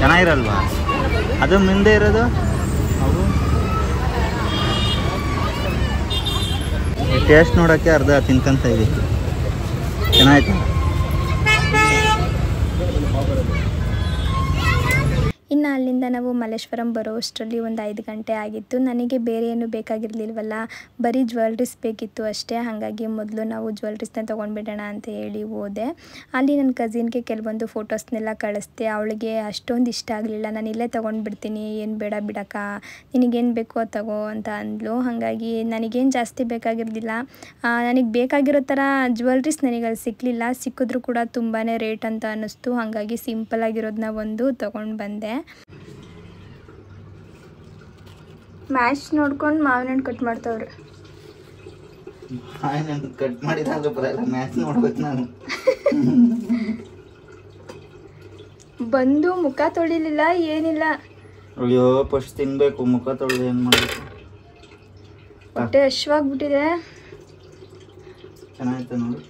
ಚೆನ್ನಾಗಿರಲ್ವಾ ಅದು ಮುಂದೆ ಇರೋದು ಟೇಸ್ಟ್ ನೋಡೋಕ್ಕೆ ಅರ್ಧ ತಿನ್ಕೊಂತ ಇದ್ದೀವಿ ಚೆನ್ನಾಗಿತ್ತು ಅಲ್ಲಿಂದ ನಾವು ಮಲ್ಲೇಶ್ವರಂ ಬರೋಷ್ಟರಲ್ಲಿ ಒಂದು ಐದು ಗಂಟೆ ಆಗಿತ್ತು ನನಗೆ ಬೇರೆ ಏನು ಬೇಕಾಗಿರಲಿಲ್ವಲ್ಲ ಬರೀ ಜ್ಯುವೆಲ್ರೀಸ್ ಬೇಕಿತ್ತು ಅಷ್ಟೇ ಹಾಗಾಗಿ ಮೊದಲು ನಾವು ಜ್ಯುವೆಲ್ರೀಸ್ನ ತೊಗೊಂಡ್ಬಿಡೋಣ ಅಂತ ಹೇಳಿ ಹೋದೆ ಅಲ್ಲಿ ನನ್ನ ಕಸಿನ್ಗೆ ಕೆಲವೊಂದು ಫೋಟೋಸ್ನೆಲ್ಲ ಕಳಿಸ್ದೆ ಅವಳಿಗೆ ಅಷ್ಟೊಂದು ಇಷ್ಟ ಆಗಲಿಲ್ಲ ನಾನು ಇಲ್ಲೇ ತೊಗೊಂಡ್ಬಿಡ್ತೀನಿ ಏನು ಬೇಡ ಬಿಡಕ್ಕ ನಿನಗೇನು ಬೇಕೋ ತಗೋ ಅಂತ ಅಂದ್ಲು ಹಾಗಾಗಿ ನನಗೇನು ಜಾಸ್ತಿ ಬೇಕಾಗಿರಲಿಲ್ಲ ನನಗೆ ಬೇಕಾಗಿರೋ ಥರ ಜ್ಯುವೆಲ್ರೀಸ್ ನನಗೆ ಅಲ್ಲಿ ಸಿಕ್ಕಲಿಲ್ಲ ಸಿಕ್ಕಿದ್ರೂ ಕೂಡ ತುಂಬಾ ರೇಟ್ ಅಂತ ಅನ್ನಿಸ್ತು ಹಾಗಾಗಿ ಸಿಂಪಲ್ ಆಗಿರೋದನ್ನ ಒಂದು ತೊಗೊಂಡು ಬಂದೆ ಮ್ಯಾಚ್ ನೋಡ್ಕೊಂಡು ಮಾವಿನ ಹಣ್ಣು ಕಟ್ ಮಾಡ್ತಾವ್ರೆ ಮಾವಿನ ಹಣ್ಣು ಕಟ್ ಮಾಡಿದಾಗ ಮ್ಯಾಚ್ ನೋಡ್ಬೇಕು ನಾನು ಬಂದು ಮುಖ ತೊಳಿಲಿಲ್ಲ ಏನಿಲ್ಲ ಅಯ್ಯೋ ಫಸ್ಟ್ ತಿನ್ಬೇಕು ಮುಖ ತೊಳೆದು ಏನು ಮಾಡಬೇಕು ಹೊಟ್ಟೆ ಹಶ್ವಾಗ್ಬಿಟ್ಟಿದೆ ಚೆನ್ನಾಗಿತ್ತು ನೋಡಿ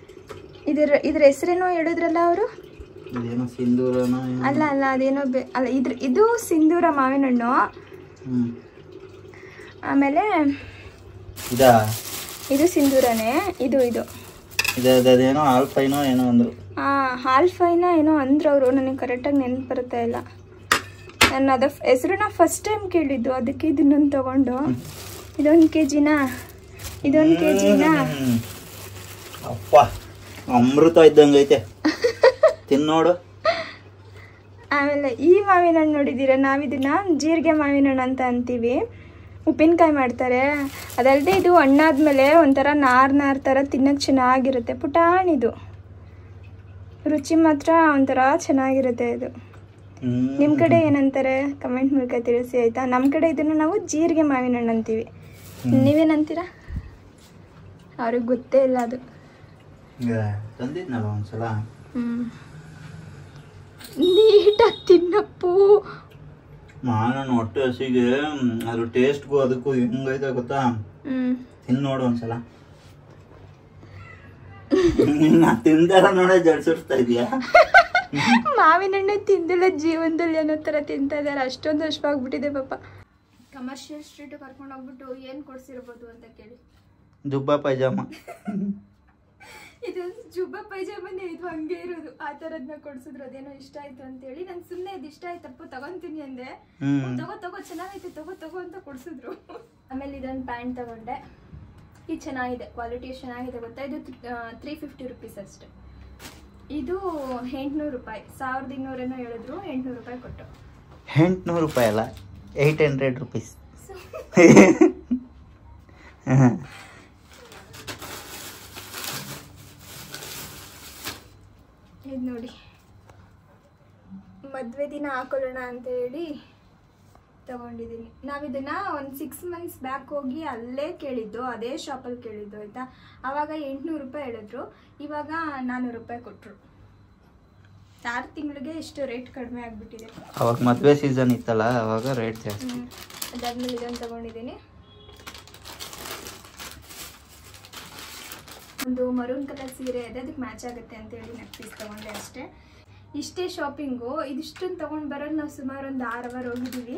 ಇದ್ರ ಇದ್ರ ಹೆಸರೇನೋ ಹೇಳಿದ್ರಲ್ಲ ಅವರು ಇದೇನೋ ಸಿಂಧೂರನ ಅಲ್ಲ ಅಲ್ಲ ಅದೇನೋ ಬೆ ಅಲ್ಲ ಇದ್ರ ಇದು ಸಿಂಧೂರ ಮಾವಿನ ಹಣ್ಣು ಆಮೇಲೆ ಇದಾ ಇದು ಸಿಂಧೂರನೇ ಇದು ಇದು ಇದೇನೋ ಆಲ್ಫೈನೋ ಏನೋ ಅಂದರು ಹಾಂ ಆಲ್ಫೈನ ಏನೋ ಅಂದ್ರು ಅವರು ನನಗೆ ಕರೆಕ್ಟಾಗಿ ನೆನಪು ಬರ್ತಾ ಇಲ್ಲ ನಾನು ಅದ ಹೆಸರನ್ನ ಫಸ್ಟ್ ಟೈಮ್ ಕೇಳಿದ್ದು ಅದಕ್ಕೆ ಇದನ್ನೊಂದು ತಗೊಂಡು ಇದೊಂದು ಕೆ ಜಿನಾ ಇದೊಂದು ಕೆ ಜಿನಾ ಅಪ್ಪ ಅಮೃತ ಇದ್ದಂಗೈತೆ ತಿನ್ನೋಡು ಆಮೇಲೆ ಈ ಮಾವಿನ ಹಣ್ಣು ನೋಡಿದ್ದೀರಾ ನಾವಿದನ್ನ ಜೀರಿಗೆ ಮಾವಿನ ಹಣ್ಣು ಅಂತ ಅಂತೀವಿ ಉಪ್ಪಿನಕಾಯಿ ಮಾಡ್ತಾರೆ ಅದಲ್ಲದೆ ಇದು ಹಣ್ಣಾದ್ಮೇಲೆ ಒಂಥರ ನಾರ್ ನಾರು ಥರ ತಿನ್ನಕ್ಕೆ ಚೆನ್ನಾಗಿರುತ್ತೆ ಪುಟಾಣಿದು ರುಚಿ ಮಾತ್ರ ಒಂಥರ ಚೆನ್ನಾಗಿರುತ್ತೆ ಇದು ನಿಮ್ಮ ಕಡೆ ಏನಂತಾರೆ ಕಮೆಂಟ್ ಮೂಲಕ ತಿಳಿಸಿ ಆಯಿತಾ ನಮ್ಮ ಕಡೆ ಇದನ್ನು ನಾವು ಜೀರಿಗೆ ಮಾವಿನ ಹಣ್ಣು ಅಂತೀವಿ ನೀವೇನಂತೀರಾ ಅವ್ರಿಗೆ ಗೊತ್ತೇ ಇಲ್ಲ ಅದು ಹ್ಞೂ ನೀಟಾಗಿ ತಿನ್ನಪ್ಪು ನಾನು ಹೊಟ್ಟೆ ಹಸಿಗೆ ಅದ್ರ ಟೇಸ್ಟ್ಗೂ ಅದಕ್ಕೂ ಹೆಂಗೈತೆ ಗೊತ್ತಾ ತಿಂದು ನೋಡು ಒಂದ್ಸಲ ತಿಂದಲ್ಲ ನೋಡ ಜಡ್ಸಿರ್ತಾ ಇದೀಯಾ ಮಾವಿನ ಹಣ್ಣು ತಿಂದಿಲ್ಲ ಜೀವನದಲ್ಲಿ ಅನ್ನೋ ಥರ ತಿಂತಾ ಇದ್ದಾರೆ ಅಷ್ಟೊಂದು ಅಷ್ಟವಾಗ್ಬಿಟ್ಟಿದೆ ಪಾಪ ಕಮರ್ಷಿಯಲ್ ಸ್ಟ್ರೀಟ್ ಕರ್ಕೊಂಡು ಹೋಗ್ಬಿಟ್ಟು ಏನು ಕೊಡ್ಸಿರ್ಬೋದು ಅಂತ ಕೇಳಿ ದುಬ್ಬ ಪೈಜಾಮ ಇದು ಜುಬ್ಬ ಪೈಜಾಮನೇ ಇದು ಹಂಗೆ ಇರೋದು ಆ ತರದ್ನ ಕೊಡ್ಸಿದ್ರು ಅದೇನೋ ಇಷ್ಟ ಆಯ್ತು ಅಂತ ಹೇಳಿ ನಂಗೆ ಸುಮ್ಮನೆ ಇದು ಇಷ್ಟ ಆಯ್ತಪ್ಪ ತಗೊಂತೀನಿ ಅಂದೆ ತಗೋ ತಗೋ ಚೆನ್ನಾಗೈತೆ ತಗೋ ತಗೋ ಅಂತ ಕೊಡ್ಸಿದ್ರು ಆಮೇಲೆ ಇದೊಂದು ಪ್ಯಾಂಟ್ ತಗೊಂಡೆ ಇದು ಚೆನ್ನಾಗಿದೆ ಕ್ವಾಲಿಟಿ ಚೆನ್ನಾಗಿದೆ ಗೊತ್ತಾ ಇದು ತ್ರೀ ಫಿಫ್ಟಿ ರುಪೀಸ್ ಅಷ್ಟೆ ಇದು ಎಂಟುನೂರು ರೂಪಾಯಿ ಸಾವಿರದ ಇನ್ನೂರೇನೋ ಹೇಳಿದ್ರು ಎಂಟುನೂರು ರೂಪಾಯಿ ಕೊಟ್ಟು ಎಂಟುನೂರು ರೂಪಾಯಿ ಅಲ್ಲ ಏಟ್ ಹಂಡ್ರೆಡ್ ರುಪೀಸ್ ಇದು ನೋಡಿ ಮದುವೆ ದಿನ ಹಾಕೊಳ್ಳೋಣ ಅಂತ ಹೇಳಿ ತಗೊಂಡಿದ್ದೀನಿ ನಾವಿದನ್ನು ಒಂದು ಸಿಕ್ಸ್ ಮಂತ್ಸ್ ಬ್ಯಾಕ್ ಹೋಗಿ ಅಲ್ಲೇ ಕೇಳಿದ್ದು ಅದೇ ಶಾಪಲ್ಲಿ ಕೇಳಿದ್ದು ಆಯಿತಾ ಆವಾಗ ಎಂಟುನೂರು ರೂಪಾಯಿ ಹೇಳಿದ್ರು ಇವಾಗ ನಾನ್ನೂರು ರೂಪಾಯಿ ಕೊಟ್ಟರು ಆರು ತಿಂಗಳಿಗೆ ಇಷ್ಟು ರೇಟ್ ಕಡಿಮೆ ಆಗಿಬಿಟ್ಟಿದೆ ಅವಾಗ ಮದುವೆ ಸೀಸನ್ ಇತ್ತಲ್ಲ ಅವಾಗ ರೇಟ್ ಜಾಸ್ತಿ ಅದಾದ್ಮೇಲೆ ಇದನ್ನು ತಗೊಂಡಿದ್ದೀನಿ ಒಂದು ಮರೂನ್ ಕಲರ್ ಸೀರೆ ಇದೆ ಅದಕ್ಕೆ ಮ್ಯಾಚ್ ಆಗುತ್ತೆ ಅಂತೇಳಿ ನೆಕ್ ಪೀಸ್ ತೊಗೊಂಡೆ ಅಷ್ಟೇ ಇಷ್ಟೇ ಶಾಪಿಂಗು ಇದಿಷ್ಟನ್ನು ತೊಗೊಂಡು ಬರೋದು ನಾವು ಸುಮಾರು ಒಂದು ಆರು ಅವರ್ ಹೋಗಿದ್ದೀವಿ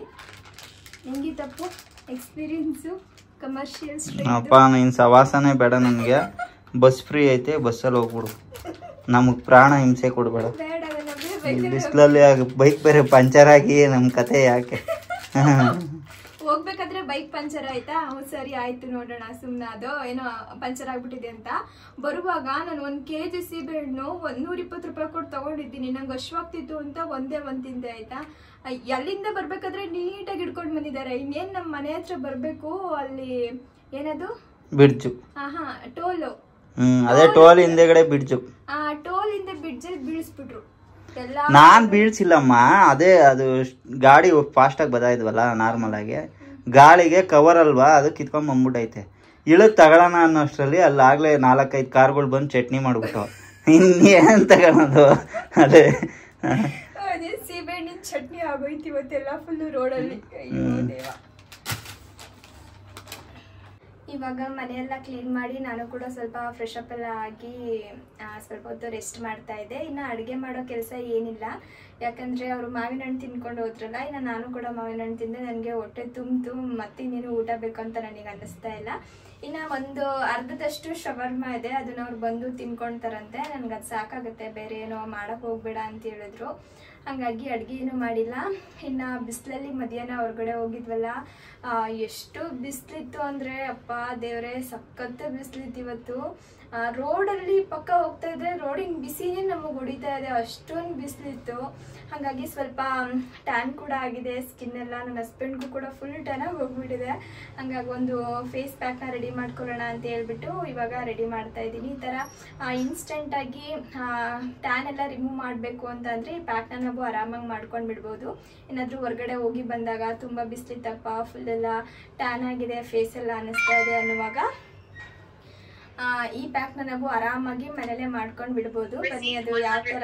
ಹೆಂಗಿ ತಪ್ಪು ಎಕ್ಸ್ಪೀರಿಯನ್ಸು ಕಮರ್ಷಿಯಲ್ ಅಪ್ಪ ನೀನು ಸವಾಸನೇ ಬೇಡ ನನಗೆ ಬಸ್ ಫ್ರೀ ಐತೆ ಬಸ್ಸಲ್ಲಿ ಹೋಗ್ಬಿಡು ನಮಗೆ ಪ್ರಾಣ ಹಿಂಸೆ ಕೊಡಬೇಡ ಬಿಸಿಲಲ್ಲಿ ಬೈಕ್ ಬೇರೆ ಪಂಚರ್ ಆಗಿ ನಮ್ಮ ಕತೆ ಯಾಕೆ ಹೋಗ್ಬೇಕಾದ್ರೆ ಬೈಕ್ ಪಂಚರ್ ಆಯ್ತಾ ಹ್ಞೂ ಸರಿ ಆಯ್ತು ನೋಡೋಣ ಸುಮ್ಮನೆ ಅದು ಏನೋ ಪಂಚರ್ ಆಗ್ಬಿಟ್ಟಿದೆ ಅಂತ ಬರುವಾಗ ನಾನು ಒಂದು ಕೆ ಜಿ ಸೀಬೆಹಣ್ಣು ಒಂದು ನೂರ ಇಪ್ಪತ್ತು ರೂಪಾಯಿ ಕೊಟ್ಟು ತಗೊಂಡಿದ್ದೀನಿ ನಂಗೆ ಅಶ್ವಾಗ್ತಿತ್ತು ಅಂತ ಒಂದೇ ಒಂದು ತಿಂದೆ ಆಯ್ತಾ ಎಲ್ಲಿಂದ ಬರಬೇಕಾದ್ರೆ ನೀಟಾಗಿ ಹಿಡ್ಕೊಂಡು ಬಂದಿದ್ದಾರೆ ಇನ್ನೇನು ನಮ್ಮ ಮನೆ ಹತ್ರ ಬರಬೇಕು ಅಲ್ಲಿ ಏನದು ಬಿಡ್ಜು ಹಾ ಟೋಲು ಅದೇ ಟೋಲ್ ಹಿಂದೆಗಡೆ ಬಿಡ್ಜು ಆ ಟೋಲ್ ಹಿಂದೆ ಬಿಡ್ಜಲ್ಲಿ ಬೀಳಿಸ್ಬಿಟ್ರು ನಾನ್ ಬೀಳ್ಸಿಲ್ಲಮ್ಮ ಅದೇ ಅದು ಗಾಡಿ ಫಾಸ್ಟ್ ಆಗಿ ಬದಾಯಿದ್ವಲ್ಲ ನಾರ್ಮಲ್ ಆಗಿ ಗಾಳಿಗೆ ಕವರ್ ಅಲ್ವಾ ಅದು ಕಿತ್ಕೊಂಡು ಬಂದ್ಬಿಟ್ಟೈತೆ ಇಳು ತಗೊಳ್ಳೋಣ ಅನ್ನೋಷ್ಟರಲ್ಲಿ ಅಲ್ಲಿ ಆಗ್ಲೇ ನಾಲ್ಕೈದು ಕಾರ್ಗಳು ಬಂದು ಚಟ್ನಿ ಮಾಡ್ಬಿಟ್ಟು ಇನ್ನೇನ್ ತಗೊಳೋದು ಅದೇ ಸೀಬೆಹಣ್ಣಿನ ಚಟ್ನಿ ಆಗೋಯ್ತು ಫುಲ್ಲು ರೋಡಲ್ಲಿ ಇವಾಗ ಮನೆಯೆಲ್ಲ ಕ್ಲೀನ್ ಮಾಡಿ ನಾನು ಕೂಡ ಸ್ವಲ್ಪ ಫ್ರೆಶ್ ಅಪ್ ಎಲ್ಲ ಆಗಿ ಸ್ವಲ್ಪ ಹೊತ್ತು ರೆಸ್ಟ್ ಮಾಡ್ತಾ ಇದ್ದೆ ಇನ್ನು ಅಡುಗೆ ಮಾಡೋ ಕೆಲಸ ಏನಿಲ್ಲ ಯಾಕಂದರೆ ಅವರು ಮಾವಿನ ಹಣ್ಣು ತಿನ್ಕೊಂಡು ಹೋದ್ರಲ್ಲ ಇನ್ನು ನಾನು ಕೂಡ ಮಾವಿನ ಹಣ್ಣು ತಿಂದೆ ನನಗೆ ಹೊಟ್ಟೆ ತುಂಬಿತು ಮತ್ತಿನ್ನೇನು ಊಟ ಬೇಕು ಅಂತ ನನಗೆ ಅನ್ನಿಸ್ತಾ ಇಲ್ಲ ಇನ್ನು ಒಂದು ಅರ್ಧದಷ್ಟು ಶವರ್ಮ ಇದೆ ಅದನ್ನ ಅವ್ರು ಬಂದು ತಿನ್ಕೊಳ್ತಾರಂತೆ ನನಗೆ ಅದು ಸಾಕಾಗುತ್ತೆ ಬೇರೆ ಏನೋ ಮಾಡೋಕ್ಕೆ ಹೋಗ್ಬೇಡ ಅಂತ ಹೇಳಿದ್ರು ಹಾಗಾಗಿ ಅಡುಗೆ ಏನೂ ಮಾಡಿಲ್ಲ ಇನ್ನು ಬಿಸಿಲಲ್ಲಿ ಮಧ್ಯಾಹ್ನ ಹೊರಗಡೆ ಹೋಗಿದ್ವಲ್ಲ ಎಷ್ಟು ಬಿಸಿಲಿತ್ತು ಅಂದರೆ ಅಪ್ಪ ದೇವರೇ ಸಖತ್ತು ಬಿಸಿಲಿತ್ತು ಇವತ್ತು ರೋಡಲ್ಲಿ ಪಕ್ಕ ಹೋಗ್ತಾ ಇದ್ರೆ ರೋಡಿನ ಹೊಡಿತಾ ಇದೆ ಅಷ್ಟೊಂದು ಬಿಸಿಲಿತ್ತು ಹಾಗಾಗಿ ಸ್ವಲ್ಪ ಟ್ಯಾನ್ ಕೂಡ ಆಗಿದೆ ಸ್ಕಿನ್ ಎಲ್ಲ ನನ್ನ ಹಸ್ಬೆಂಡ್ಗೂ ಕೂಡ ಫುಲ್ ಟ್ಯಾನಾಗಿ ಹೋಗ್ಬಿಟ್ಟಿದೆ ಹಾಗಾಗಿ ಒಂದು ಫೇಸ್ ಪ್ಯಾಕ್ನ ರೆಡಿ ಮಾಡ್ಕೊಳ್ಳೋಣ ಅಂತ ಹೇಳ್ಬಿಟ್ಟು ಇವಾಗ ರೆಡಿ ಮಾಡ್ತಾ ಇದ್ದೀನಿ ಈ ಥರ ಇನ್ಸ್ಟೆಂಟಾಗಿ ಟ್ಯಾನ್ ಎಲ್ಲ ರಿಮೂವ್ ಮಾಡಬೇಕು ಅಂತಂದರೆ ಈ ಪ್ಯಾಕ್ನ ನಾವು ಆರಾಮಾಗಿ ಮಾಡ್ಕೊಂಡು ಬಿಡ್ಬೋದು ಏನಾದರೂ ಹೊರಗಡೆ ಹೋಗಿ ಬಂದಾಗ ತುಂಬ ಬಿಸಿಲಿತ್ತಪ್ಪ ಫುಲ್ಲೆಲ್ಲ ಟ್ಯಾನ್ ಆಗಿದೆ ಫೇಸೆಲ್ಲ ಅನ್ನಿಸ್ತಾ ಇದೆ ಅನ್ನುವಾಗ ಈ ಪ್ಯಾಕ್ ನ ನಾವು ಆರಾಮಾಗಿ ಮನೇಲೆ ಮಾಡ್ಕೊಂಡು ಬಿಡಬಹುದು ಬನ್ನಿ ಅದು ಯಾವ ತರ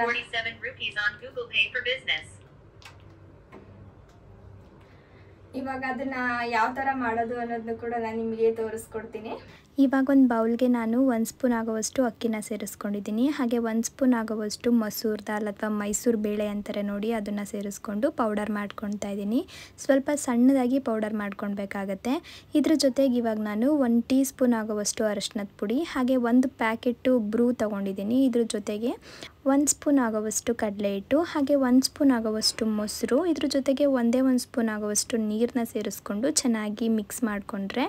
ಇವಾಗ ಅದನ್ನ ಯಾವ ತರ ಮಾಡೋದು ಅನ್ನೋದನ್ನ ಕೂಡ ನಾನು ನಿಮಗೆ ತೋರಿಸ್ಕೊಡ್ತೀನಿ ಇವಾಗ ಒಂದು ಬೌಲ್ಗೆ ನಾನು ಒಂದು ಸ್ಪೂನ್ ಆಗೋವಷ್ಟು ಅಕ್ಕಿನ ಸೇರಿಸ್ಕೊಂಡಿದ್ದೀನಿ ಹಾಗೆ ಒಂದು ಸ್ಪೂನ್ ಆಗೋವಷ್ಟು ಮಸೂರ್ ದಾಲ್ ಅಥವಾ ಮೈಸೂರು ಬೇಳೆ ಅಂತಾರೆ ನೋಡಿ ಅದನ್ನು ಸೇರಿಸ್ಕೊಂಡು ಪೌಡರ್ ಮಾಡ್ಕೊಳ್ತಾ ಇದ್ದೀನಿ ಸ್ವಲ್ಪ ಸಣ್ಣದಾಗಿ ಪೌಡರ್ ಮಾಡ್ಕೊಳ್ಬೇಕಾಗತ್ತೆ ಇದ್ರ ಜೊತೆಗೆ ಇವಾಗ ನಾನು ಒಂದು ಟೀ ಸ್ಪೂನ್ ಆಗೋವಷ್ಟು ಅರಶಿನದ ಪುಡಿ ಹಾಗೆ ಒಂದು ಪ್ಯಾಕೆಟು ಬ್ರೂ ತೊಗೊಂಡಿದ್ದೀನಿ ಇದ್ರ ಜೊತೆಗೆ ಒಂದು ಸ್ಪೂನ್ ಆಗೋವಷ್ಟು ಕಡಲೆ ಹಿಟ್ಟು ಹಾಗೆ ಒಂದು ಸ್ಪೂನ್ ಆಗೋವಷ್ಟು ಮೊಸರು ಇದ್ರ ಜೊತೆಗೆ ಒಂದೇ ಒಂದು ಸ್ಪೂನ್ ಆಗೋವಷ್ಟು ನೀರನ್ನ ಸೇರಿಸ್ಕೊಂಡು ಚೆನ್ನಾಗಿ ಮಿಕ್ಸ್ ಮಾಡಿಕೊಂಡ್ರೆ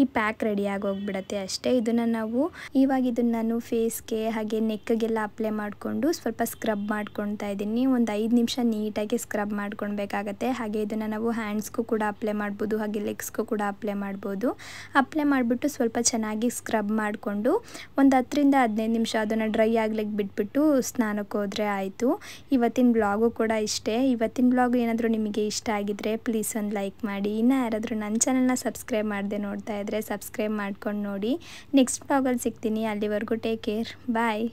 ಈ ಪ್ಯಾಕ್ ರೆಡಿ ಆಗೋಗ್ಬಿಡತ್ತೆ ಅಷ್ಟೇ ಇದನ್ನು ನಾವು ಇವಾಗ ಇದನ್ನು ನಾನು ಫೇಸ್ಗೆ ಹಾಗೆ ನೆಕ್ಗೆಲ್ಲ ಅಪ್ಲೈ ಮಾಡಿಕೊಂಡು ಸ್ವಲ್ಪ ಸ್ಕ್ರಬ್ ಮಾಡ್ಕೊಳ್ತಾ ಇದ್ದೀನಿ ಒಂದು ಐದು ನಿಮಿಷ ನೀಟಾಗಿ ಸ್ಕ್ರಬ್ ಮಾಡ್ಕೊಳ್ಬೇಕಾಗತ್ತೆ ಹಾಗೆ ಇದನ್ನು ನಾವು ಹ್ಯಾಂಡ್ಸ್ಗೂ ಕೂಡ ಅಪ್ಲೈ ಮಾಡ್ಬೋದು ಹಾಗೆ ಲೆಗ್ಸ್ಗೂ ಕೂಡ ಅಪ್ಲೈ ಮಾಡ್ಬೋದು ಅಪ್ಲೈ ಮಾಡಿಬಿಟ್ಟು ಸ್ವಲ್ಪ ಚೆನ್ನಾಗಿ ಸ್ಕ್ರಬ್ ಮಾಡಿಕೊಂಡು ಒಂದು ಹತ್ತರಿಂದ ಹದಿನೈದು ನಿಮಿಷ ಅದನ್ನು ಡ್ರೈ ಆಗ್ಲಿಕ್ಕೆ ಬಿಟ್ಬಿಟ್ಟು ಸ್ನಾನಕ್ಕೆ ಹೋದ್ರೆ ಆಯಿತು ಇವತ್ತಿನ ಬ್ಲಾಗು ಕೂಡ ಇಷ್ಟೇ ಇವತ್ತಿನ ಬ್ಲಾಗ್ ಏನಾದರೂ ನಿಮಗೆ ಇಷ್ಟ ಆಗಿದ್ರೆ ಪ್ಲೀಸ್ ಒಂದು ಲೈಕ್ ಮಾಡಿ ಇನ್ನು ಯಾರಾದರೂ ನನ್ನ ಚಾನಲ್ನ ಸಬ್ಸ್ಕ್ರೈಬ್ ಮಾಡದೆ ನೋಡ್ತಾ ಇದ್ರೆ ಸಬ್ಸ್ಕ್ರೈಬ್ ಮಾಡ್ಕೊಂಡು ನೋಡಿ ನೆಕ್ಸ್ಟ್ ಬ್ಲಾಗಲ್ಲಿ ಸಿಗ್ತೀನಿ ಅಲ್ಲಿವರೆಗೂ ಟೇಕ್ ಕೇರ್ ಬಾಯ್